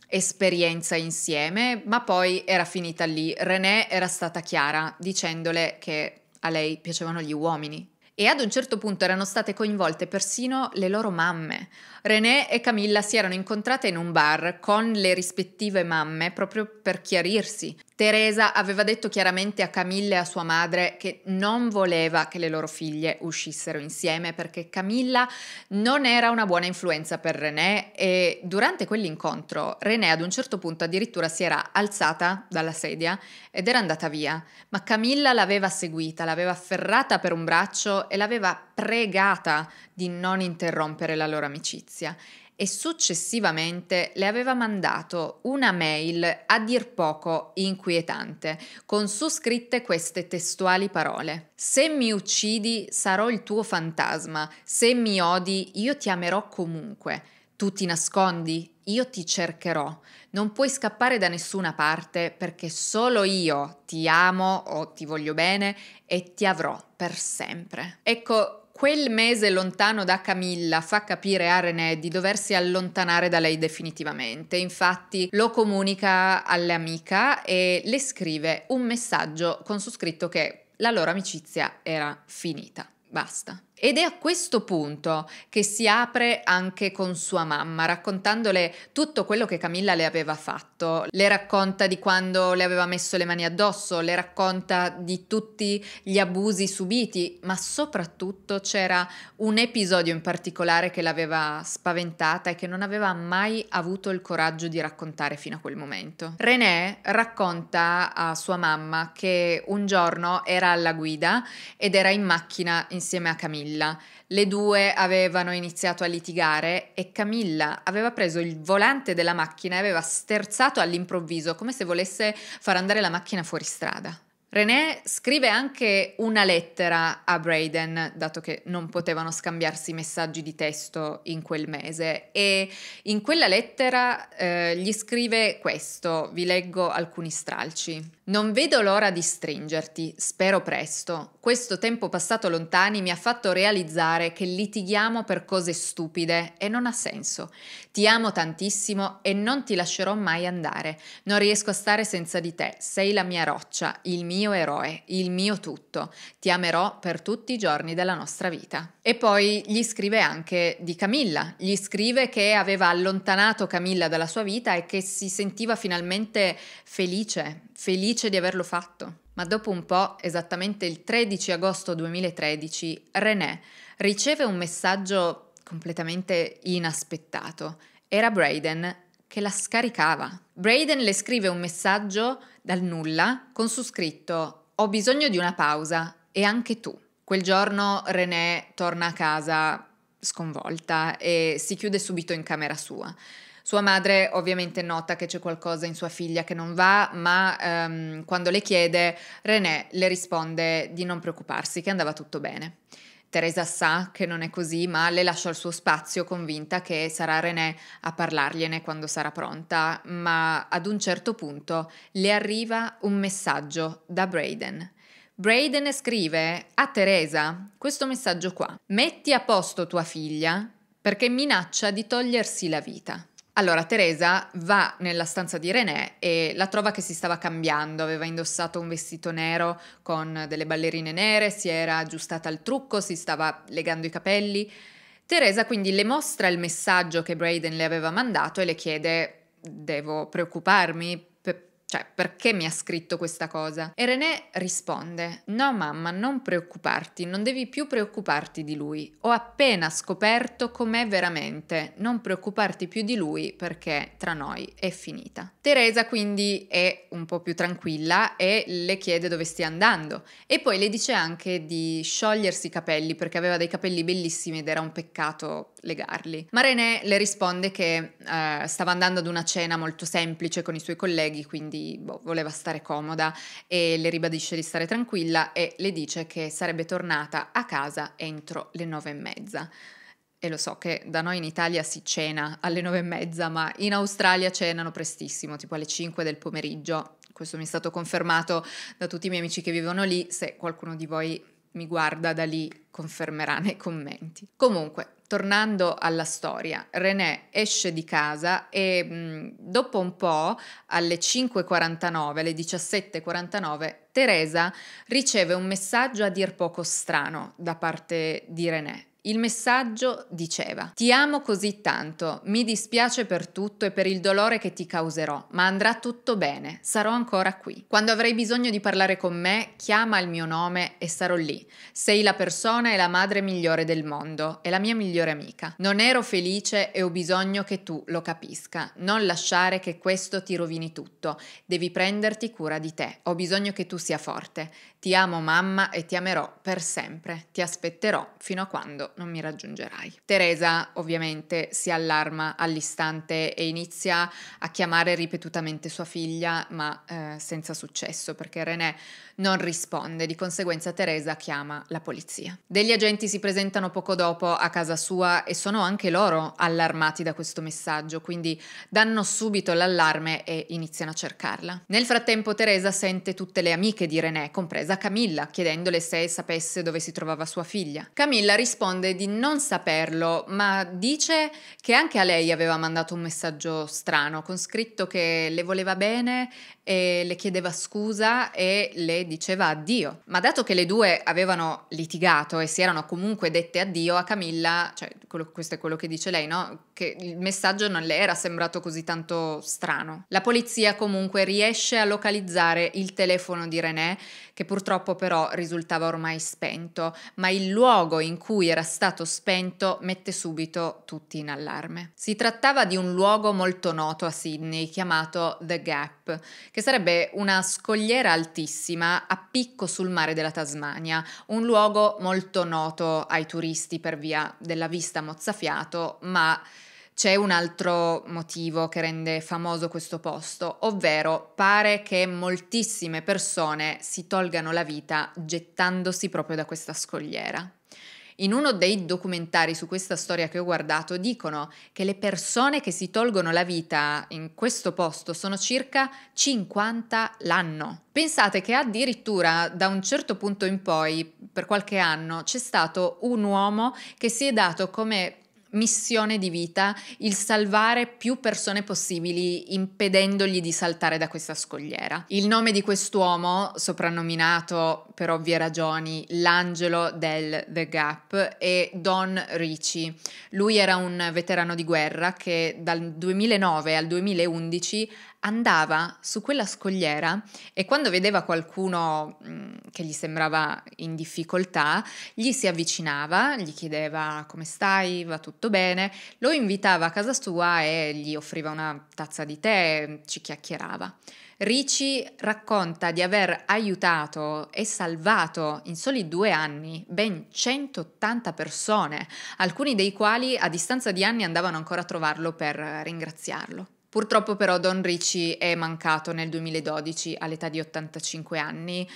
[SPEAKER 1] esperienza insieme, ma poi era finita lì. René era stata chiara dicendole che a lei piacevano gli uomini. E ad un certo punto erano state coinvolte persino le loro mamme. René e Camilla si erano incontrate in un bar con le rispettive mamme proprio per chiarirsi, Teresa aveva detto chiaramente a Camilla e a sua madre che non voleva che le loro figlie uscissero insieme perché Camilla non era una buona influenza per René e durante quell'incontro René ad un certo punto addirittura si era alzata dalla sedia ed era andata via, ma Camilla l'aveva seguita, l'aveva afferrata per un braccio e l'aveva pregata di non interrompere la loro amicizia e successivamente le aveva mandato una mail a dir poco inquietante, con su scritte queste testuali parole. Se mi uccidi sarò il tuo fantasma, se mi odi io ti amerò comunque. Tu ti nascondi, io ti cercherò. Non puoi scappare da nessuna parte perché solo io ti amo o ti voglio bene e ti avrò per sempre. Ecco, Quel mese lontano da Camilla fa capire a René di doversi allontanare da lei definitivamente, infatti lo comunica all'amica e le scrive un messaggio con su scritto che la loro amicizia era finita, basta. Ed è a questo punto che si apre anche con sua mamma, raccontandole tutto quello che Camilla le aveva fatto. Le racconta di quando le aveva messo le mani addosso, le racconta di tutti gli abusi subiti, ma soprattutto c'era un episodio in particolare che l'aveva spaventata e che non aveva mai avuto il coraggio di raccontare fino a quel momento. René racconta a sua mamma che un giorno era alla guida ed era in macchina insieme a Camilla Camilla. Le due avevano iniziato a litigare e Camilla aveva preso il volante della macchina e aveva sterzato all'improvviso, come se volesse far andare la macchina fuori strada. René scrive anche una lettera a Brayden, dato che non potevano scambiarsi messaggi di testo in quel mese, e in quella lettera eh, gli scrive questo, vi leggo alcuni stralci. Non vedo l'ora di stringerti, spero presto. Questo tempo passato lontani mi ha fatto realizzare che litighiamo per cose stupide e non ha senso. Ti amo tantissimo e non ti lascerò mai andare. Non riesco a stare senza di te. Sei la mia roccia, il mio eroe, il mio tutto. Ti amerò per tutti i giorni della nostra vita. E poi gli scrive anche di Camilla. Gli scrive che aveva allontanato Camilla dalla sua vita e che si sentiva finalmente felice, felice felice di averlo fatto, ma dopo un po', esattamente il 13 agosto 2013, René riceve un messaggio completamente inaspettato. Era Braden che la scaricava. Braden le scrive un messaggio dal nulla con su scritto ho bisogno di una pausa e anche tu. Quel giorno René torna a casa sconvolta e si chiude subito in camera sua. Sua madre ovviamente nota che c'è qualcosa in sua figlia che non va, ma ehm, quando le chiede, René le risponde di non preoccuparsi, che andava tutto bene. Teresa sa che non è così, ma le lascia il suo spazio convinta che sarà René a parlargliene quando sarà pronta, ma ad un certo punto le arriva un messaggio da Braden. Braden scrive a Teresa questo messaggio qua. Metti a posto tua figlia perché minaccia di togliersi la vita. Allora, Teresa va nella stanza di René e la trova che si stava cambiando, aveva indossato un vestito nero con delle ballerine nere, si era aggiustata al trucco, si stava legando i capelli. Teresa quindi le mostra il messaggio che Brayden le aveva mandato e le chiede devo preoccuparmi cioè, perché mi ha scritto questa cosa? E René risponde: No, mamma, non preoccuparti, non devi più preoccuparti di lui. Ho appena scoperto com'è veramente. Non preoccuparti più di lui perché tra noi è finita. Teresa quindi è un po' più tranquilla e le chiede dove stia andando. E poi le dice anche di sciogliersi i capelli perché aveva dei capelli bellissimi ed era un peccato legarli. Ma René le risponde che eh, stava andando ad una cena molto semplice con i suoi colleghi, quindi boh, voleva stare comoda e le ribadisce di stare tranquilla e le dice che sarebbe tornata a casa entro le nove e mezza. E lo so che da noi in Italia si cena alle nove e mezza, ma in Australia cenano prestissimo, tipo alle cinque del pomeriggio. Questo mi è stato confermato da tutti i miei amici che vivono lì. Se qualcuno di voi mi guarda da lì, confermerà nei commenti. Comunque, Tornando alla storia, René esce di casa e dopo un po', alle 5.49, alle 17.49, Teresa riceve un messaggio a dir poco strano da parte di René. Il messaggio diceva: Ti amo così tanto, mi dispiace per tutto e per il dolore che ti causerò, ma andrà tutto bene, sarò ancora qui. Quando avrai bisogno di parlare con me, chiama il mio nome e sarò lì. Sei la persona e la madre migliore del mondo e la mia migliore amica. Non ero felice e ho bisogno che tu lo capisca. Non lasciare che questo ti rovini tutto. Devi prenderti cura di te. Ho bisogno che tu sia forte. Ti amo mamma e ti amerò per sempre. Ti aspetterò fino a quando non mi raggiungerai. Teresa ovviamente si allarma all'istante e inizia a chiamare ripetutamente sua figlia, ma eh, senza successo perché René non risponde, di conseguenza Teresa chiama la polizia. Degli agenti si presentano poco dopo a casa sua e sono anche loro allarmati da questo messaggio, quindi danno subito l'allarme e iniziano a cercarla. Nel frattempo Teresa sente tutte le amiche di René, compresa Camilla, chiedendole se sapesse dove si trovava sua figlia. Camilla risponde di non saperlo, ma dice che anche a lei aveva mandato un messaggio strano con scritto che le voleva bene e le chiedeva scusa e le diceva addio. Ma dato che le due avevano litigato e si erano comunque dette addio a Camilla, cioè quello, questo è quello che dice lei, no? Che il messaggio non le era sembrato così tanto strano. La polizia comunque riesce a localizzare il telefono di René che purtroppo però risultava ormai spento, ma il luogo in cui era stato spento mette subito tutti in allarme. Si trattava di un luogo molto noto a Sydney chiamato The Gap, che sarebbe una scogliera altissima a picco sul mare della Tasmania, un luogo molto noto ai turisti per via della vista mozzafiato, ma c'è un altro motivo che rende famoso questo posto, ovvero pare che moltissime persone si tolgano la vita gettandosi proprio da questa scogliera. In uno dei documentari su questa storia che ho guardato dicono che le persone che si tolgono la vita in questo posto sono circa 50 l'anno. Pensate che addirittura da un certo punto in poi, per qualche anno, c'è stato un uomo che si è dato come missione di vita il salvare più persone possibili impedendogli di saltare da questa scogliera. Il nome di quest'uomo, soprannominato per ovvie ragioni l'angelo del The Gap, è Don Ricci. Lui era un veterano di guerra che dal 2009 al 2011 andava su quella scogliera e quando vedeva qualcuno mm, che gli sembrava in difficoltà, gli si avvicinava, gli chiedeva come stai, va tutto bene, lo invitava a casa sua e gli offriva una tazza di tè, ci chiacchierava. Ricci racconta di aver aiutato e salvato in soli due anni ben 180 persone, alcuni dei quali a distanza di anni andavano ancora a trovarlo per ringraziarlo. Purtroppo però Don Ricci è mancato nel 2012 all'età di 85 anni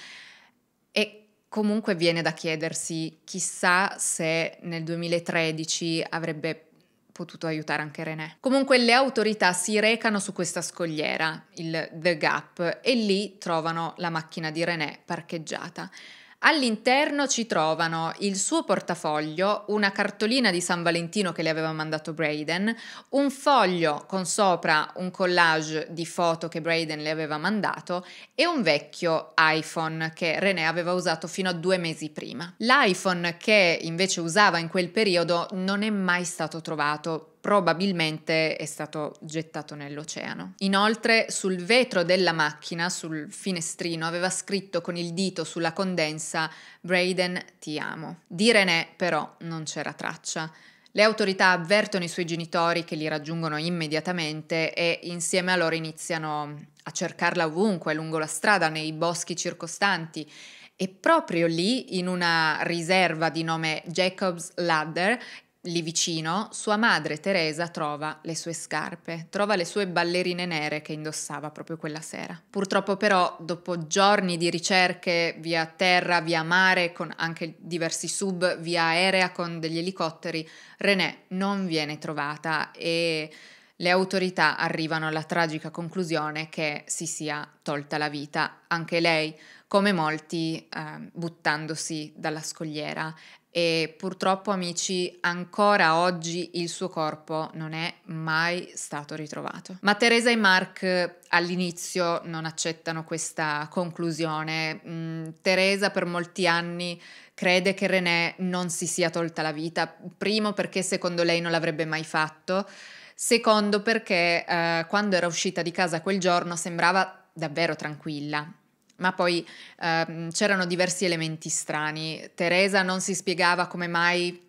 [SPEAKER 1] e comunque viene da chiedersi chissà se nel 2013 avrebbe potuto aiutare anche René. Comunque le autorità si recano su questa scogliera, il The Gap, e lì trovano la macchina di René parcheggiata. All'interno ci trovano il suo portafoglio, una cartolina di San Valentino che le aveva mandato Brayden, un foglio con sopra un collage di foto che Brayden le aveva mandato e un vecchio iPhone che René aveva usato fino a due mesi prima. L'iPhone che invece usava in quel periodo non è mai stato trovato probabilmente è stato gettato nell'oceano. Inoltre sul vetro della macchina, sul finestrino, aveva scritto con il dito sulla condensa Braden ti amo. Di René però non c'era traccia. Le autorità avvertono i suoi genitori che li raggiungono immediatamente e insieme a loro iniziano a cercarla ovunque, lungo la strada, nei boschi circostanti. E proprio lì, in una riserva di nome Jacob's Ladder, Lì vicino, sua madre Teresa trova le sue scarpe, trova le sue ballerine nere che indossava proprio quella sera. Purtroppo però, dopo giorni di ricerche via terra, via mare, con anche diversi sub, via aerea con degli elicotteri, René non viene trovata e le autorità arrivano alla tragica conclusione che si sia tolta la vita, anche lei, come molti, eh, buttandosi dalla scogliera e purtroppo amici ancora oggi il suo corpo non è mai stato ritrovato. Ma Teresa e Mark all'inizio non accettano questa conclusione. Mm, Teresa per molti anni crede che René non si sia tolta la vita, primo perché secondo lei non l'avrebbe mai fatto, secondo perché eh, quando era uscita di casa quel giorno sembrava davvero tranquilla ma poi ehm, c'erano diversi elementi strani. Teresa non si spiegava come mai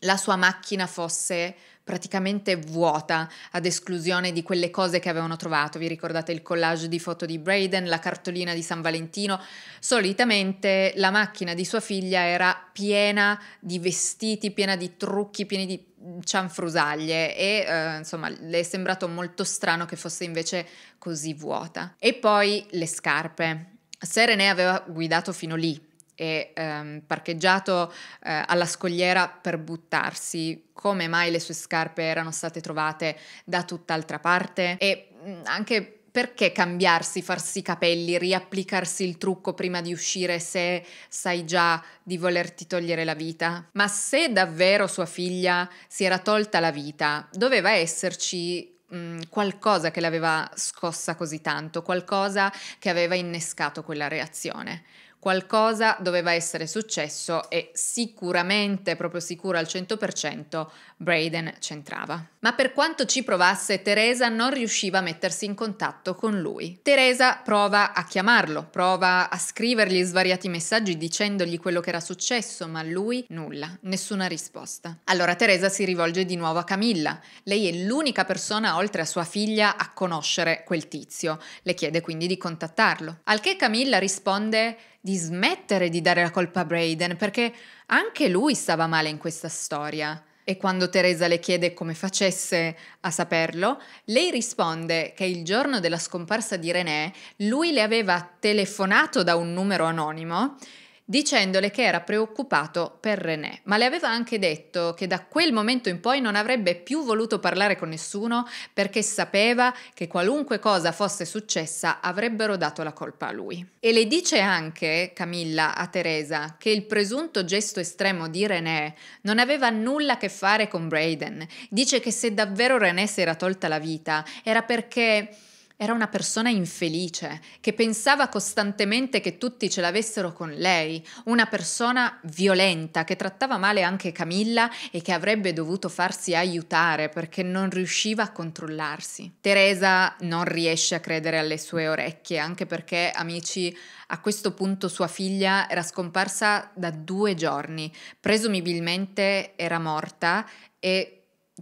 [SPEAKER 1] la sua macchina fosse praticamente vuota, ad esclusione di quelle cose che avevano trovato. Vi ricordate il collage di foto di Braden, la cartolina di San Valentino? Solitamente la macchina di sua figlia era piena di vestiti, piena di trucchi, piena di cianfrusaglie e eh, insomma le è sembrato molto strano che fosse invece così vuota. E poi le scarpe. Se René aveva guidato fino lì, e ehm, parcheggiato eh, alla scogliera per buttarsi, come mai le sue scarpe erano state trovate da tutt'altra parte e mm, anche perché cambiarsi, farsi i capelli, riapplicarsi il trucco prima di uscire se sai già di volerti togliere la vita? Ma se davvero sua figlia si era tolta la vita, doveva esserci mm, qualcosa che l'aveva scossa così tanto, qualcosa che aveva innescato quella reazione qualcosa doveva essere successo e sicuramente, proprio sicuro al 100%, Braden c'entrava. Ma per quanto ci provasse, Teresa non riusciva a mettersi in contatto con lui. Teresa prova a chiamarlo, prova a scrivergli svariati messaggi dicendogli quello che era successo, ma lui nulla, nessuna risposta. Allora Teresa si rivolge di nuovo a Camilla. Lei è l'unica persona oltre a sua figlia a conoscere quel tizio. Le chiede quindi di contattarlo. Al che Camilla risponde di smettere di dare la colpa a Braden, perché anche lui stava male in questa storia. E quando Teresa le chiede come facesse a saperlo, lei risponde che il giorno della scomparsa di René lui le aveva telefonato da un numero anonimo dicendole che era preoccupato per René, ma le aveva anche detto che da quel momento in poi non avrebbe più voluto parlare con nessuno perché sapeva che qualunque cosa fosse successa avrebbero dato la colpa a lui. E le dice anche, Camilla, a Teresa, che il presunto gesto estremo di René non aveva nulla a che fare con Braden. Dice che se davvero René si era tolta la vita era perché era una persona infelice, che pensava costantemente che tutti ce l'avessero con lei, una persona violenta che trattava male anche Camilla e che avrebbe dovuto farsi aiutare perché non riusciva a controllarsi. Teresa non riesce a credere alle sue orecchie, anche perché, amici, a questo punto sua figlia era scomparsa da due giorni, presumibilmente era morta e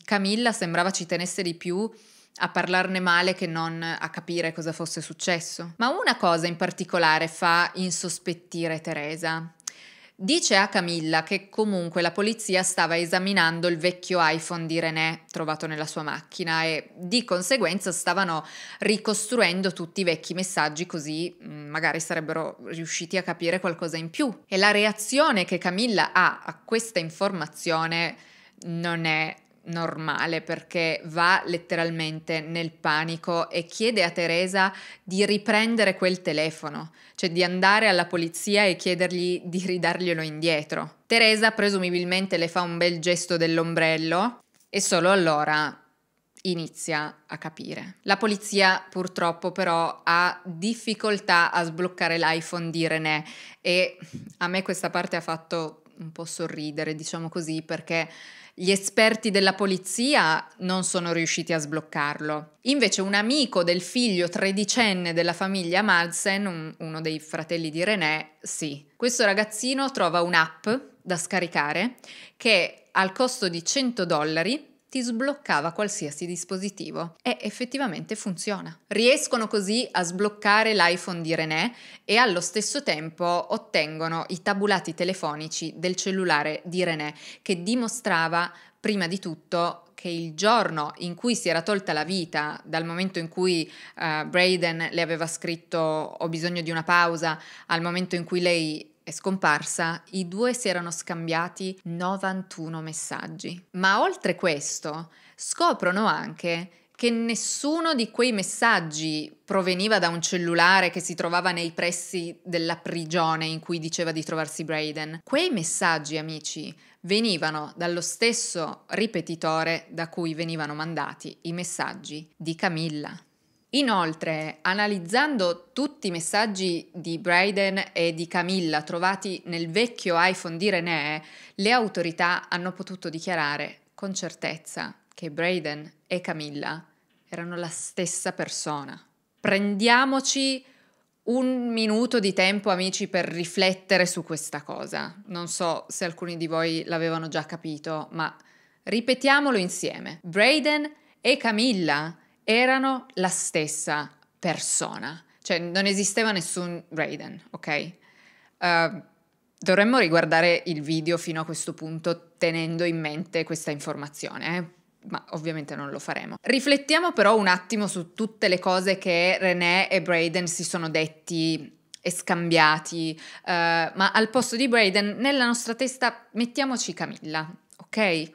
[SPEAKER 1] Camilla sembrava ci tenesse di più a parlarne male che non a capire cosa fosse successo. Ma una cosa in particolare fa insospettire Teresa. Dice a Camilla che comunque la polizia stava esaminando il vecchio iPhone di René trovato nella sua macchina e di conseguenza stavano ricostruendo tutti i vecchi messaggi così mm, magari sarebbero riusciti a capire qualcosa in più. E la reazione che Camilla ha a questa informazione non è normale perché va letteralmente nel panico e chiede a Teresa di riprendere quel telefono, cioè di andare alla polizia e chiedergli di ridarglielo indietro. Teresa presumibilmente le fa un bel gesto dell'ombrello e solo allora inizia a capire. La polizia purtroppo però ha difficoltà a sbloccare l'iPhone di René e a me questa parte ha fatto un po' sorridere, diciamo così, perché gli esperti della polizia non sono riusciti a sbloccarlo. Invece un amico del figlio tredicenne della famiglia Malsen, un, uno dei fratelli di René, sì. Questo ragazzino trova un'app da scaricare che al costo di 100 dollari ti sbloccava qualsiasi dispositivo e effettivamente funziona. Riescono così a sbloccare l'iPhone di René e allo stesso tempo ottengono i tabulati telefonici del cellulare di René che dimostrava prima di tutto che il giorno in cui si era tolta la vita, dal momento in cui uh, Braden le aveva scritto ho bisogno di una pausa, al momento in cui lei è scomparsa, i due si erano scambiati 91 messaggi. Ma oltre questo, scoprono anche che nessuno di quei messaggi proveniva da un cellulare che si trovava nei pressi della prigione in cui diceva di trovarsi Brayden. Quei messaggi, amici, venivano dallo stesso ripetitore da cui venivano mandati i messaggi di Camilla. Inoltre, analizzando tutti i messaggi di Brayden e di Camilla trovati nel vecchio iPhone di René, le autorità hanno potuto dichiarare con certezza che Brayden e Camilla erano la stessa persona. Prendiamoci un minuto di tempo, amici, per riflettere su questa cosa. Non so se alcuni di voi l'avevano già capito, ma ripetiamolo insieme. Brayden e Camilla erano la stessa persona, cioè non esisteva nessun Raiden, ok? Uh, dovremmo riguardare il video fino a questo punto tenendo in mente questa informazione, eh? ma ovviamente non lo faremo. Riflettiamo però un attimo su tutte le cose che René e Braden si sono detti e scambiati, uh, ma al posto di Braden nella nostra testa mettiamoci Camilla, ok?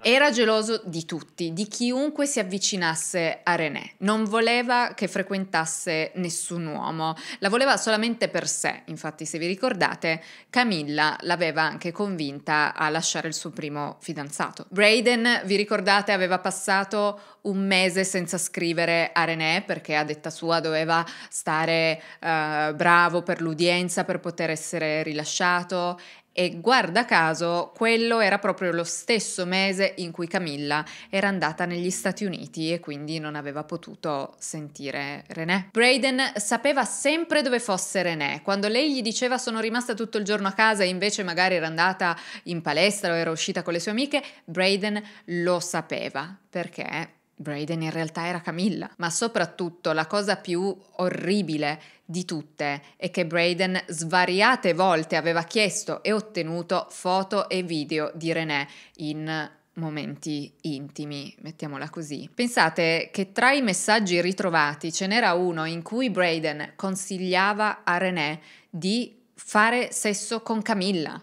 [SPEAKER 1] Era geloso di tutti, di chiunque si avvicinasse a René. Non voleva che frequentasse nessun uomo, la voleva solamente per sé. Infatti, se vi ricordate, Camilla l'aveva anche convinta a lasciare il suo primo fidanzato. Braden, vi ricordate, aveva passato un mese senza scrivere a René perché a detta sua doveva stare eh, bravo per l'udienza per poter essere rilasciato e guarda caso quello era proprio lo stesso mese in cui Camilla era andata negli Stati Uniti e quindi non aveva potuto sentire René. Brayden sapeva sempre dove fosse René, quando lei gli diceva sono rimasta tutto il giorno a casa e invece magari era andata in palestra o era uscita con le sue amiche, Brayden lo sapeva perché Brayden in realtà era Camilla, ma soprattutto la cosa più orribile di tutte è che Brayden svariate volte aveva chiesto e ottenuto foto e video di René in momenti intimi, mettiamola così. Pensate che tra i messaggi ritrovati ce n'era uno in cui Brayden consigliava a René di fare sesso con Camilla,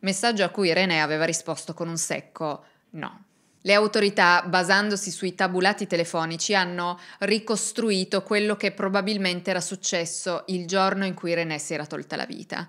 [SPEAKER 1] messaggio a cui René aveva risposto con un secco no. Le autorità, basandosi sui tabulati telefonici, hanno ricostruito quello che probabilmente era successo il giorno in cui René si era tolta la vita.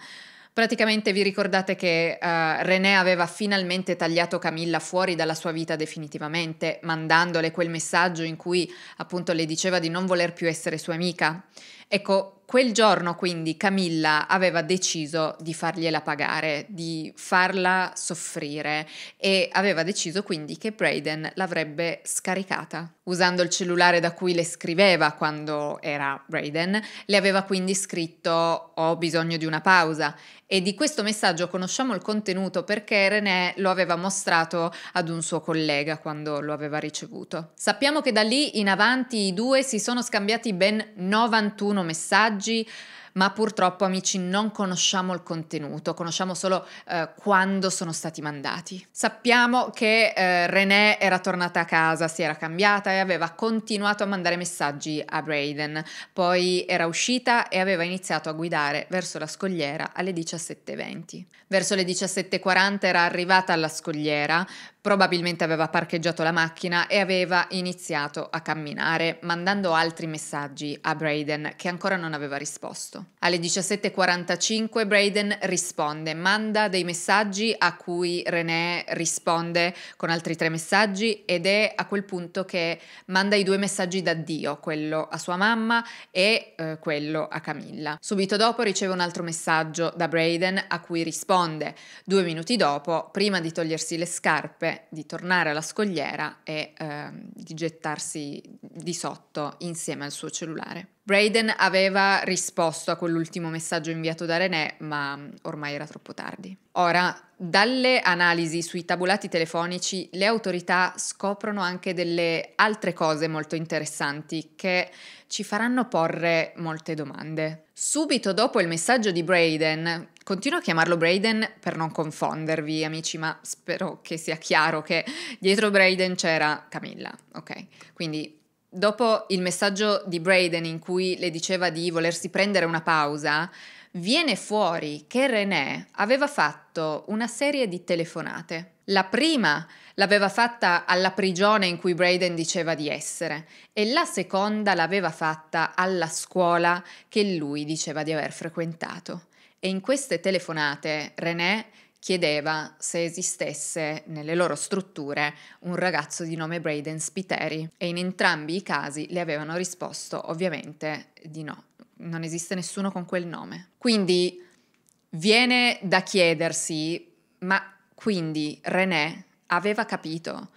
[SPEAKER 1] Praticamente vi ricordate che uh, René aveva finalmente tagliato Camilla fuori dalla sua vita definitivamente, mandandole quel messaggio in cui appunto le diceva di non voler più essere sua amica. Ecco, quel giorno quindi Camilla aveva deciso di fargliela pagare, di farla soffrire e aveva deciso quindi che Brayden l'avrebbe scaricata. Usando il cellulare da cui le scriveva quando era Brayden, le aveva quindi scritto ho bisogno di una pausa e di questo messaggio conosciamo il contenuto perché René lo aveva mostrato ad un suo collega quando lo aveva ricevuto. Sappiamo che da lì in avanti i due si sono scambiati ben 91 31 messaggi, ma purtroppo amici non conosciamo il contenuto, conosciamo solo eh, quando sono stati mandati. Sappiamo che eh, René era tornata a casa, si era cambiata e aveva continuato a mandare messaggi a Braden, poi era uscita e aveva iniziato a guidare verso la scogliera alle 17.20. Verso le 17.40 era arrivata alla scogliera, Probabilmente aveva parcheggiato la macchina e aveva iniziato a camminare, mandando altri messaggi a Braden che ancora non aveva risposto. Alle 17.45 Braden risponde, manda dei messaggi a cui René risponde con altri tre messaggi ed è a quel punto che manda i due messaggi d'addio, quello a sua mamma e eh, quello a Camilla. Subito dopo riceve un altro messaggio da Braden a cui risponde. Due minuti dopo, prima di togliersi le scarpe, di tornare alla scogliera e eh, di gettarsi di sotto insieme al suo cellulare. Braden aveva risposto a quell'ultimo messaggio inviato da René, ma mm, ormai era troppo tardi. Ora, dalle analisi sui tabulati telefonici, le autorità scoprono anche delle altre cose molto interessanti che ci faranno porre molte domande. Subito dopo il messaggio di Braden, Continuo a chiamarlo Braden per non confondervi, amici, ma spero che sia chiaro che dietro Braden c'era Camilla, ok? Quindi dopo il messaggio di Braden in cui le diceva di volersi prendere una pausa, viene fuori che René aveva fatto una serie di telefonate. La prima l'aveva fatta alla prigione in cui Braden diceva di essere e la seconda l'aveva fatta alla scuola che lui diceva di aver frequentato e in queste telefonate René chiedeva se esistesse nelle loro strutture un ragazzo di nome Braden Spiteri e in entrambi i casi le avevano risposto ovviamente di no, non esiste nessuno con quel nome. Quindi viene da chiedersi, ma quindi René aveva capito?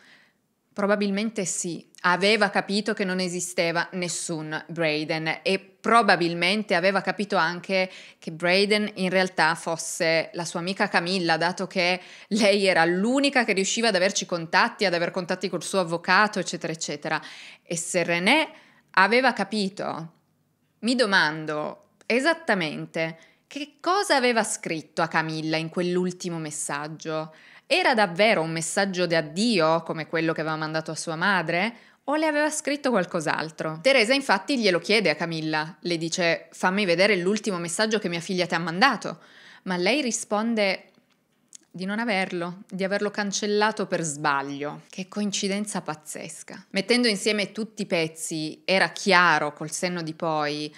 [SPEAKER 1] Probabilmente sì, aveva capito che non esisteva nessun Braden e probabilmente aveva capito anche che Braden in realtà fosse la sua amica Camilla, dato che lei era l'unica che riusciva ad averci contatti, ad aver contatti col suo avvocato, eccetera, eccetera. E se René aveva capito, mi domando esattamente che cosa aveva scritto a Camilla in quell'ultimo messaggio. Era davvero un messaggio di addio come quello che aveva mandato a sua madre? o le aveva scritto qualcos'altro. Teresa infatti glielo chiede a Camilla, le dice fammi vedere l'ultimo messaggio che mia figlia ti ha mandato, ma lei risponde di non averlo, di averlo cancellato per sbaglio. Che coincidenza pazzesca. Mettendo insieme tutti i pezzi, era chiaro col senno di poi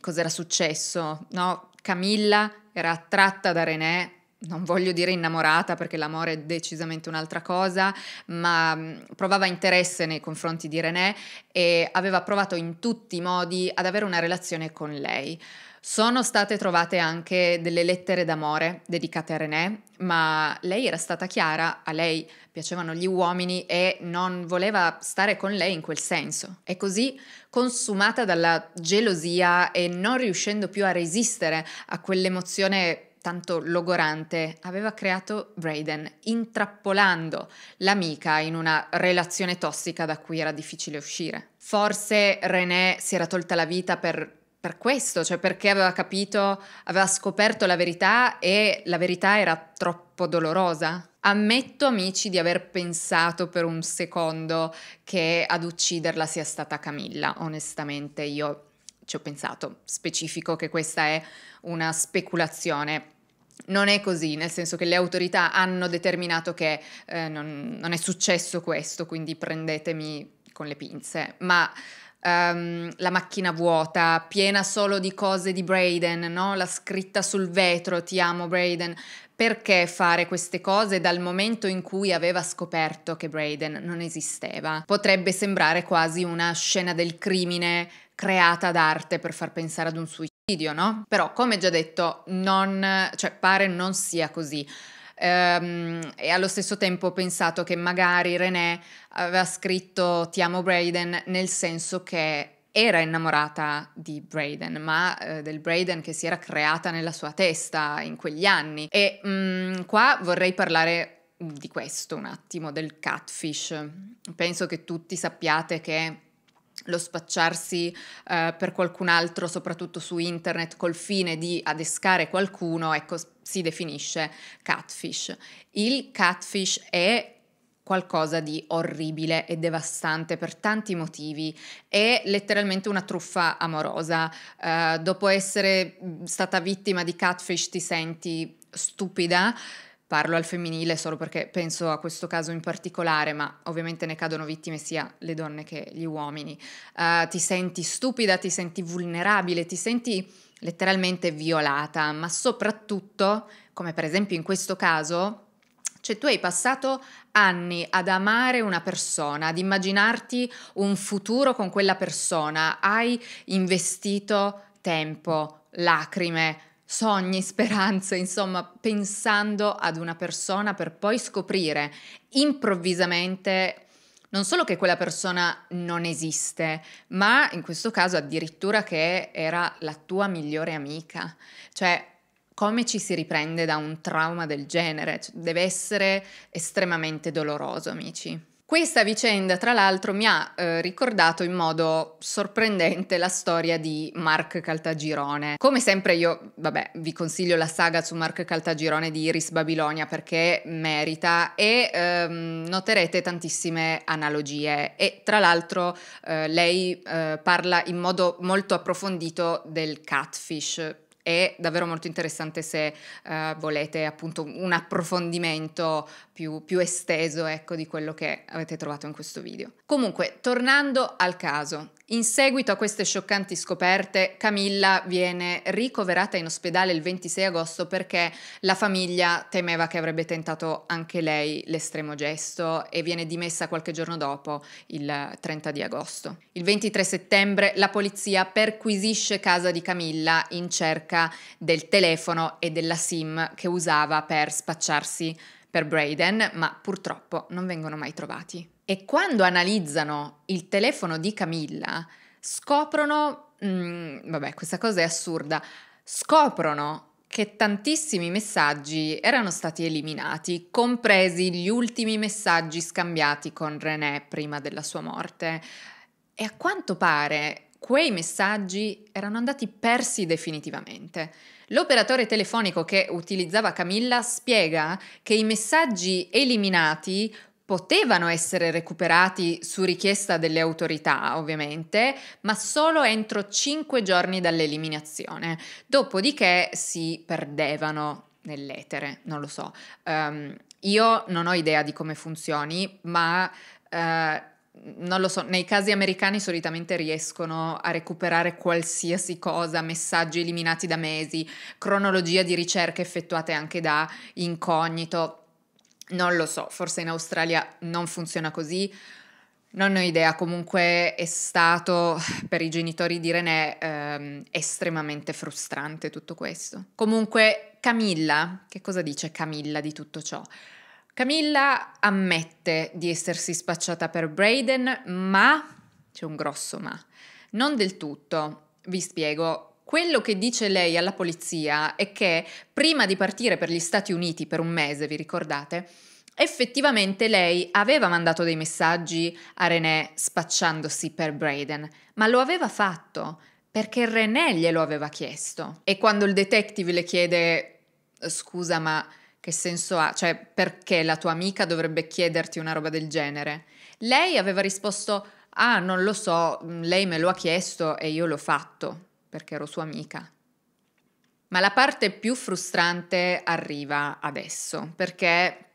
[SPEAKER 1] cos'era successo, no? Camilla era attratta da René non voglio dire innamorata perché l'amore è decisamente un'altra cosa, ma mm, provava interesse nei confronti di René e aveva provato in tutti i modi ad avere una relazione con lei. Sono state trovate anche delle lettere d'amore dedicate a René, ma lei era stata chiara, a lei piacevano gli uomini e non voleva stare con lei in quel senso. E così, consumata dalla gelosia e non riuscendo più a resistere a quell'emozione tanto logorante aveva creato Brayden, intrappolando l'amica in una relazione tossica da cui era difficile uscire. Forse René si era tolta la vita per per questo, cioè perché aveva capito, aveva scoperto la verità e la verità era troppo dolorosa. Ammetto, amici, di aver pensato per un secondo che ad ucciderla sia stata Camilla. Onestamente, io ci ho pensato. Specifico che questa è una speculazione non è così, nel senso che le autorità hanno determinato che eh, non, non, è successo questo, quindi prendetemi con le pinze, ma um, la macchina vuota, piena solo di cose di Braden, no? la scritta sul vetro, ti amo Braden, perché fare queste cose dal momento in cui aveva scoperto che Braden non esisteva? Potrebbe sembrare quasi una scena del crimine creata d'arte per far pensare ad un suicidio video, no? Però, come già detto, non, cioè, pare non sia così. Ehm, e allo stesso tempo ho pensato che magari René aveva scritto Ti amo Braden nel senso che era innamorata di Braden, ma eh, del Braden che si era creata nella sua testa in quegli anni. E mh, mm, qua vorrei parlare mm, di questo un attimo, del catfish. Penso che tutti sappiate che lo spacciarsi eh, per qualcun altro, soprattutto su internet, col fine di adescare qualcuno, ecco, si definisce catfish. Il catfish è qualcosa di orribile e devastante per tanti motivi. È letteralmente una truffa amorosa. Uh, dopo essere mm, stata vittima di catfish ti senti stupida parlo al femminile solo perché penso a questo caso in particolare, ma ovviamente ne cadono vittime sia le donne che gli uomini. Uh, ti senti stupida, ti senti vulnerabile, ti senti letteralmente violata, ma soprattutto, come per esempio in questo caso, cioè tu hai passato anni ad amare una persona, ad immaginarti un futuro con quella persona, hai investito tempo, lacrime, sogni, speranze, insomma, pensando ad una persona per poi scoprire improvvisamente non solo che quella persona non esiste, ma in questo caso addirittura che era la tua migliore amica. Cioè, come ci si riprende da un trauma del genere? Cioè, deve essere estremamente doloroso, amici. Questa vicenda, tra l'altro, mi ha eh, ricordato in modo sorprendente la storia di Mark Caltagirone. Come sempre io, vabbè, vi consiglio la saga su Mark Caltagirone di Iris Babilonia perché merita e ehm, noterete tantissime analogie e tra l'altro eh, lei eh, parla in modo molto approfondito del catfish, è davvero molto interessante se eh, volete appunto un approfondimento più, più esteso ecco, di quello che avete trovato in questo video. Comunque, tornando al caso, in seguito a queste scioccanti scoperte, Camilla viene ricoverata in ospedale il 26 agosto perché la famiglia temeva che avrebbe tentato anche lei l'estremo gesto e viene dimessa qualche giorno dopo, il 30 di agosto. Il 23 settembre la polizia perquisisce casa di Camilla in cerca del telefono e della SIM che usava per spacciarsi per Braden, ma purtroppo non vengono mai trovati. E quando analizzano il telefono di Camilla, scoprono, mh, mm, vabbè questa cosa è assurda, scoprono che tantissimi messaggi erano stati eliminati, compresi gli ultimi messaggi scambiati con René prima della sua morte. E a quanto pare quei messaggi erano andati persi definitivamente. L'operatore telefonico che utilizzava Camilla spiega che i messaggi eliminati potevano essere recuperati su richiesta delle autorità, ovviamente, ma solo entro 5 giorni dall'eliminazione, dopodiché si perdevano nell'etere, non lo so. Um, io non ho idea di come funzioni, ma uh, non lo so, nei casi americani solitamente riescono a recuperare qualsiasi cosa, messaggi eliminati da mesi, cronologia di ricerche effettuate anche da incognito non lo so, forse in Australia non funziona così. Non ho idea, comunque è stato per i genitori di René ehm, estremamente frustrante tutto questo. Comunque Camilla, che cosa dice Camilla di tutto ciò? Camilla ammette di essersi spacciata per Braden, ma c'è un grosso ma. Non del tutto. Vi spiego, quello che dice lei alla polizia è che prima di partire per gli Stati Uniti per un mese, vi ricordate? Effettivamente lei aveva mandato dei messaggi a René spacciandosi per Braden, ma lo aveva fatto perché René glielo aveva chiesto. E quando il detective le chiede scusa ma che senso ha? Cioè, perché la tua amica dovrebbe chiederti una roba del genere? Lei aveva risposto: Ah, non lo so, lei me lo ha chiesto e io l'ho fatto perché ero sua amica. Ma la parte più frustrante arriva adesso, perché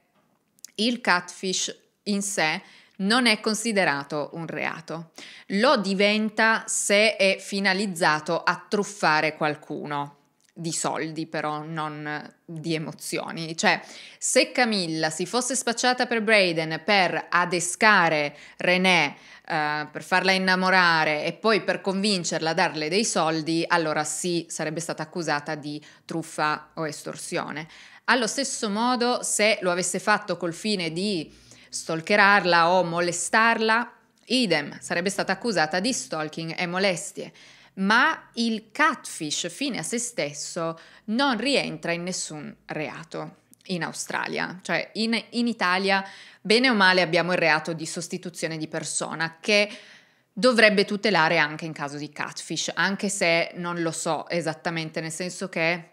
[SPEAKER 1] il catfish in sé non è considerato un reato. Lo diventa se è finalizzato a truffare qualcuno di soldi, però non di emozioni. Cioè, se Camilla si fosse spacciata per Braden per adescare René, eh, per farla innamorare e poi per convincerla a darle dei soldi, allora sì, sarebbe stata accusata di truffa o estorsione. Allo stesso modo, se lo avesse fatto col fine di stalkerarla o molestarla, idem, sarebbe stata accusata di stalking e molestie ma il catfish fine a se stesso non rientra in nessun reato in Australia, cioè in, in, Italia bene o male abbiamo il reato di sostituzione di persona che dovrebbe tutelare anche in caso di catfish, anche se non lo so esattamente, nel senso che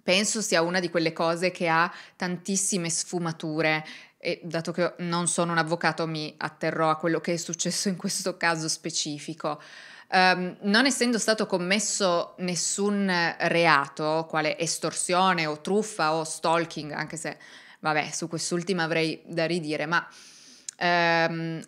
[SPEAKER 1] penso sia una di quelle cose che ha tantissime sfumature e dato che non sono un avvocato mi atterrò a quello che è successo in questo caso specifico. Um, non essendo stato commesso nessun reato, quale estorsione o truffa o stalking, anche se, vabbè, su quest'ultima avrei da ridire, ma um,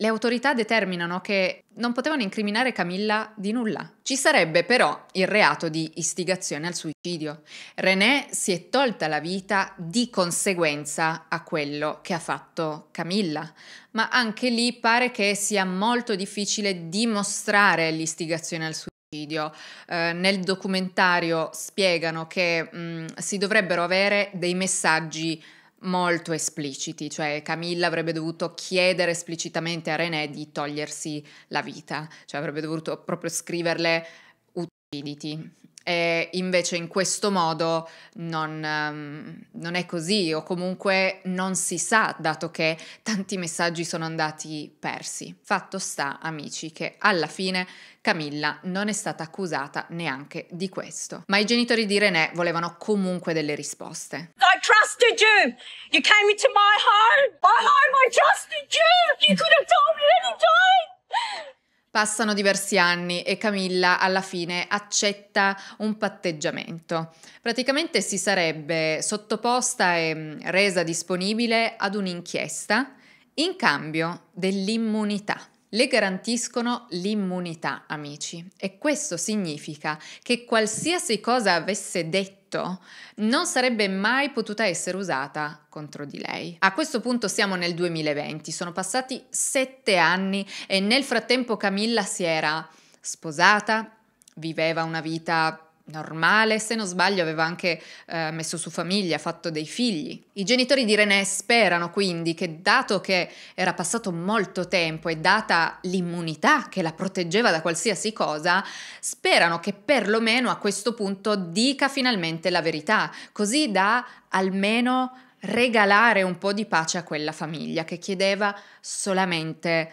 [SPEAKER 1] le autorità determinano che non potevano incriminare Camilla di nulla. Ci sarebbe però il reato di istigazione al suicidio. René si è tolta la vita di conseguenza a quello che ha fatto Camilla, ma anche lì pare che sia molto difficile dimostrare l'istigazione al suicidio. Eh, nel documentario spiegano che mh, mm, si dovrebbero avere dei messaggi molto espliciti, cioè Camilla avrebbe dovuto chiedere esplicitamente a René di togliersi la vita, cioè avrebbe dovuto proprio scriverle ucciditi. E invece in questo modo non, um, non, è così o comunque non si sa dato che tanti messaggi sono andati persi. Fatto sta, amici, che alla fine Camilla non è stata accusata neanche di questo. Ma i genitori di René volevano comunque delle risposte. I trusted you! You came into my home! My home, I trusted you! You could have told me anytime! Passano diversi anni e Camilla alla fine accetta un patteggiamento. Praticamente si sarebbe sottoposta e mm, resa disponibile ad un'inchiesta in cambio dell'immunità. Le garantiscono l'immunità, amici, e questo significa che qualsiasi cosa avesse detto detto non sarebbe mai potuta essere usata contro di lei. A questo punto siamo nel 2020, sono passati sette anni e nel frattempo Camilla si era sposata, viveva una vita normale, se non sbaglio aveva anche eh, messo su famiglia, fatto dei figli. I genitori di René sperano quindi che dato che era passato molto tempo e data l'immunità che la proteggeva da qualsiasi cosa, sperano che perlomeno a questo punto dica finalmente la verità, così da almeno regalare un po' di pace a quella famiglia che chiedeva solamente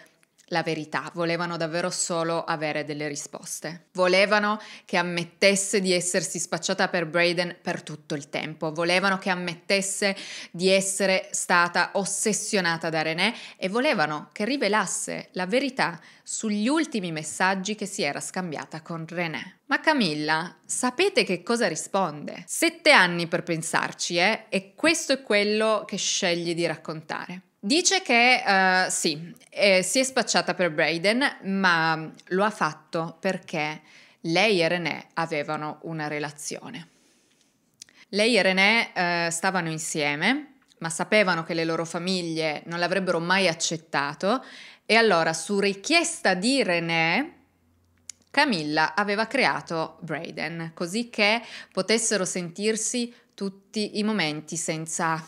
[SPEAKER 1] la verità, volevano davvero solo avere delle risposte. Volevano che ammettesse di essersi spacciata per Braden per tutto il tempo, volevano che ammettesse di essere stata ossessionata da René e volevano che rivelasse la verità sugli ultimi messaggi che si era scambiata con René. Ma Camilla, sapete che cosa risponde? Sette anni per pensarci, eh? E questo è quello che scegli di raccontare. Dice che uh, sì, eh, si è spacciata per Brayden, ma lo ha fatto perché lei e René avevano una relazione. Lei e René eh, stavano insieme, ma sapevano che le loro famiglie non l'avrebbero mai accettato e allora su richiesta di René Camilla aveva creato Brayden, così che potessero sentirsi tutti i momenti senza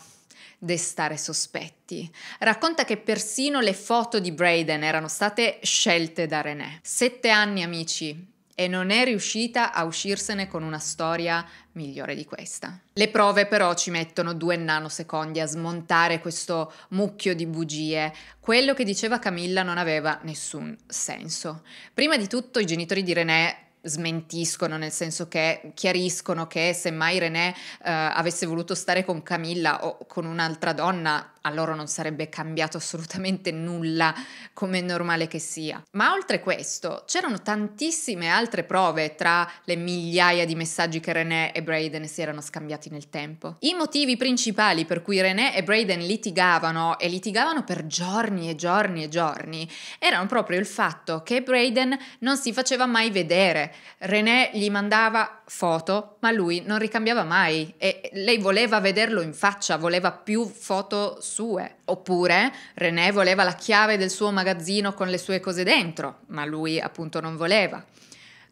[SPEAKER 1] destare sospetti. Racconta che persino le foto di Brayden erano state scelte da René. Sette anni, amici, e non è riuscita a uscirsene con una storia migliore di questa. Le prove però ci mettono due nanosecondi a smontare questo mucchio di bugie. Quello che diceva Camilla non aveva nessun senso. Prima di tutto i genitori di René smentiscono, nel senso che chiariscono che semmai René eh, avesse voluto stare con Camilla o con un'altra donna, a loro non sarebbe cambiato assolutamente nulla, come è normale che sia. Ma oltre questo, c'erano tantissime altre prove tra le migliaia di messaggi che René e Brayden si erano scambiati nel tempo. I motivi principali per cui René e Brayden litigavano, e litigavano per giorni e giorni e giorni, erano proprio il fatto che Brayden non si faceva mai vedere René gli mandava foto, ma lui non ricambiava mai e lei voleva vederlo in faccia, voleva più foto sue. Oppure René voleva la chiave del suo magazzino con le sue cose dentro, ma lui appunto non voleva.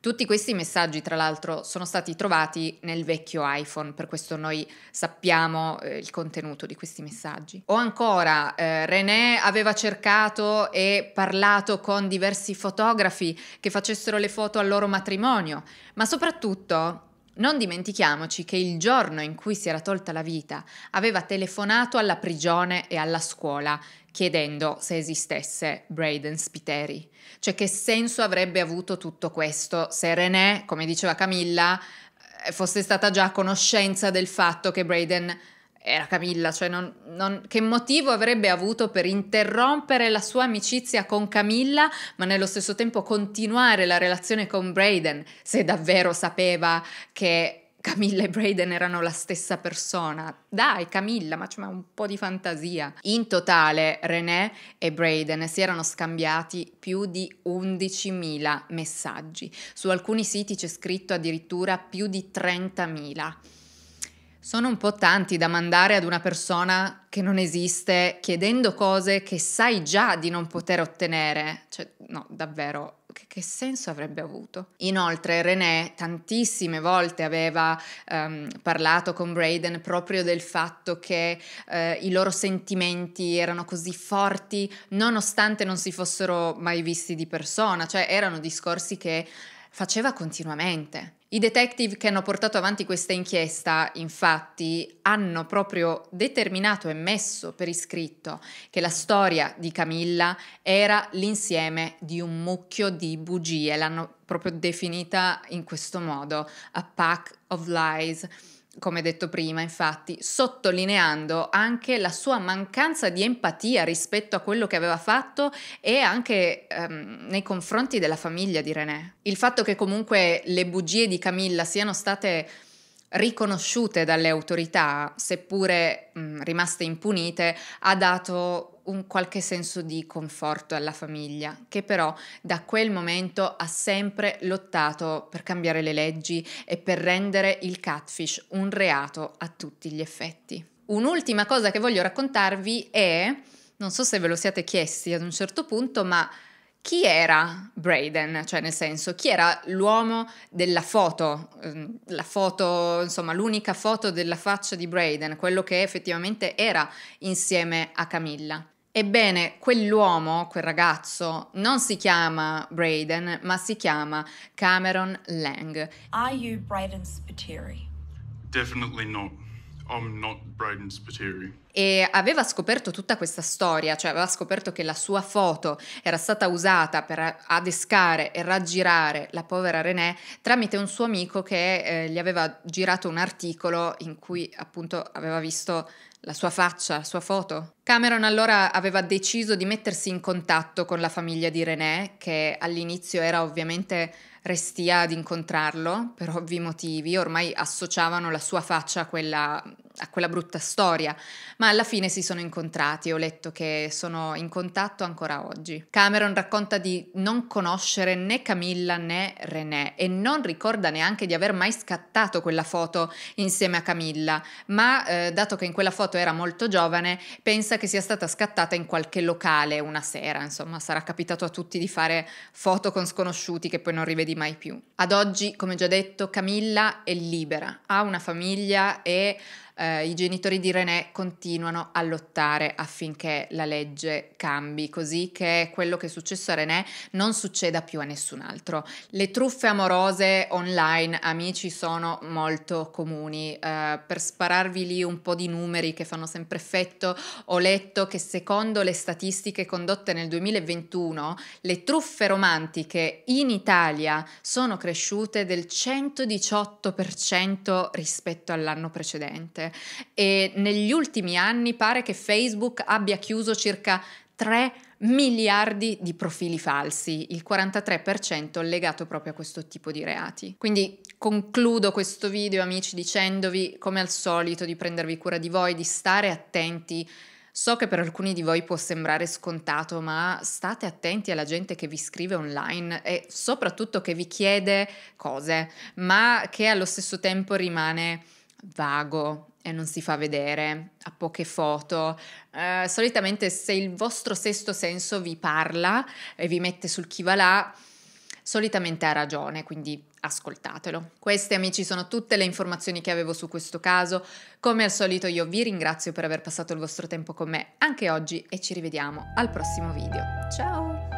[SPEAKER 1] Tutti questi messaggi, tra l'altro, sono stati trovati nel vecchio iPhone, per questo noi sappiamo eh, il contenuto di questi messaggi. O ancora, eh, René aveva cercato e parlato con diversi fotografi che facessero le foto al loro matrimonio, ma soprattutto non dimentichiamoci che il giorno in cui si era tolta la vita aveva telefonato alla prigione e alla scuola chiedendo se esistesse Braden Spiteri. Cioè che senso avrebbe avuto tutto questo se René, come diceva Camilla, eh, fosse stata già a conoscenza del fatto che Braden era Camilla, cioè non, non, che motivo avrebbe avuto per interrompere la sua amicizia con Camilla, ma nello stesso tempo continuare la relazione con Braden, se davvero sapeva che Camilla e Brayden erano la stessa persona. Dai, Camilla, ma c'è un po' di fantasia. In totale, René e Brayden si erano scambiati più di 11.000 messaggi. Su alcuni siti c'è scritto addirittura più di 30.000. Sono un po' tanti da mandare ad una persona che non esiste chiedendo cose che sai già di non poter ottenere. Cioè, no, davvero, Jack, che senso avrebbe avuto? Inoltre René tantissime volte aveva ehm, parlato con Braden proprio del fatto che eh, i loro sentimenti erano così forti nonostante non si fossero mai visti di persona, cioè erano discorsi che faceva continuamente. I detective che hanno portato avanti questa inchiesta, infatti, hanno proprio determinato e messo per iscritto che la storia di Camilla era l'insieme di un mucchio di bugie, l'hanno proprio definita in questo modo, a pack of lies come detto prima, infatti, sottolineando anche la sua mancanza di empatia rispetto a quello che aveva fatto e anche ehm, nei confronti della famiglia di René. Il fatto che comunque le bugie di Camilla siano state riconosciute dalle autorità, seppure mh, mm, rimaste impunite, ha dato un qualche senso di conforto alla famiglia, che però da quel momento ha sempre lottato per cambiare le leggi e per rendere il catfish un reato a tutti gli effetti. Un'ultima cosa che voglio raccontarvi è, non so se ve lo siate chiesti ad un certo punto, ma chi era Braden, cioè nel senso chi era l'uomo della foto, ehm, la foto, insomma l'unica foto della faccia di Braden, quello che effettivamente era insieme a Camilla. Ebbene, quell'uomo, quel ragazzo, non si chiama Braden, ma si chiama Cameron Lang. Are you Braden Spiteri? Definitely not. E aveva scoperto tutta questa storia, cioè aveva scoperto che la sua foto era stata usata per adescare e raggirare la povera René tramite un suo amico che eh, gli aveva girato un articolo in cui appunto aveva visto la sua faccia, la sua foto. Cameron allora aveva deciso di mettersi in contatto con la famiglia di René, che all'inizio era ovviamente restia ad incontrarlo per ovvi motivi, ormai associavano la sua faccia a quella, a quella brutta storia, ma alla fine si sono incontrati e ho letto che sono in contatto ancora oggi. Cameron racconta di non conoscere né Camilla né René e non ricorda neanche di aver mai scattato quella foto insieme a Camilla, ma eh, dato che in quella foto era molto giovane, pensa che sia stata scattata in qualche locale una sera, insomma sarà capitato a tutti di fare foto con sconosciuti che poi non rivedi mai più. Ad oggi, come già detto, Camilla è libera, ha una famiglia e eh, i genitori di René continuano a lottare affinché la legge cambi, così che quello che è successo a René non succeda più a nessun altro. Le truffe amorose online, amici, sono molto comuni. Eh, per spararvi lì un po' di numeri che fanno sempre effetto, ho letto che secondo le statistiche condotte nel 2021, le truffe romantiche in Italia sono cresciute del 118% rispetto all'anno precedente e negli ultimi anni pare che Facebook abbia chiuso circa 3 miliardi di profili falsi, il 43% legato proprio a questo tipo di reati. Quindi concludo questo video amici dicendovi come al solito di prendervi cura di voi, di stare attenti So che per alcuni di voi può sembrare scontato, ma state attenti alla gente che vi scrive online e soprattutto che vi chiede cose, ma che allo stesso tempo rimane vago, e non si fa vedere, ha poche foto. Eh, solitamente se il vostro sesto senso vi parla e vi mette sul chi va là, solitamente ha ragione, quindi ascoltatelo. Queste amici sono tutte le informazioni che avevo su questo caso. Come al solito io vi ringrazio per aver passato il vostro tempo con me anche oggi e ci rivediamo al prossimo video. Ciao!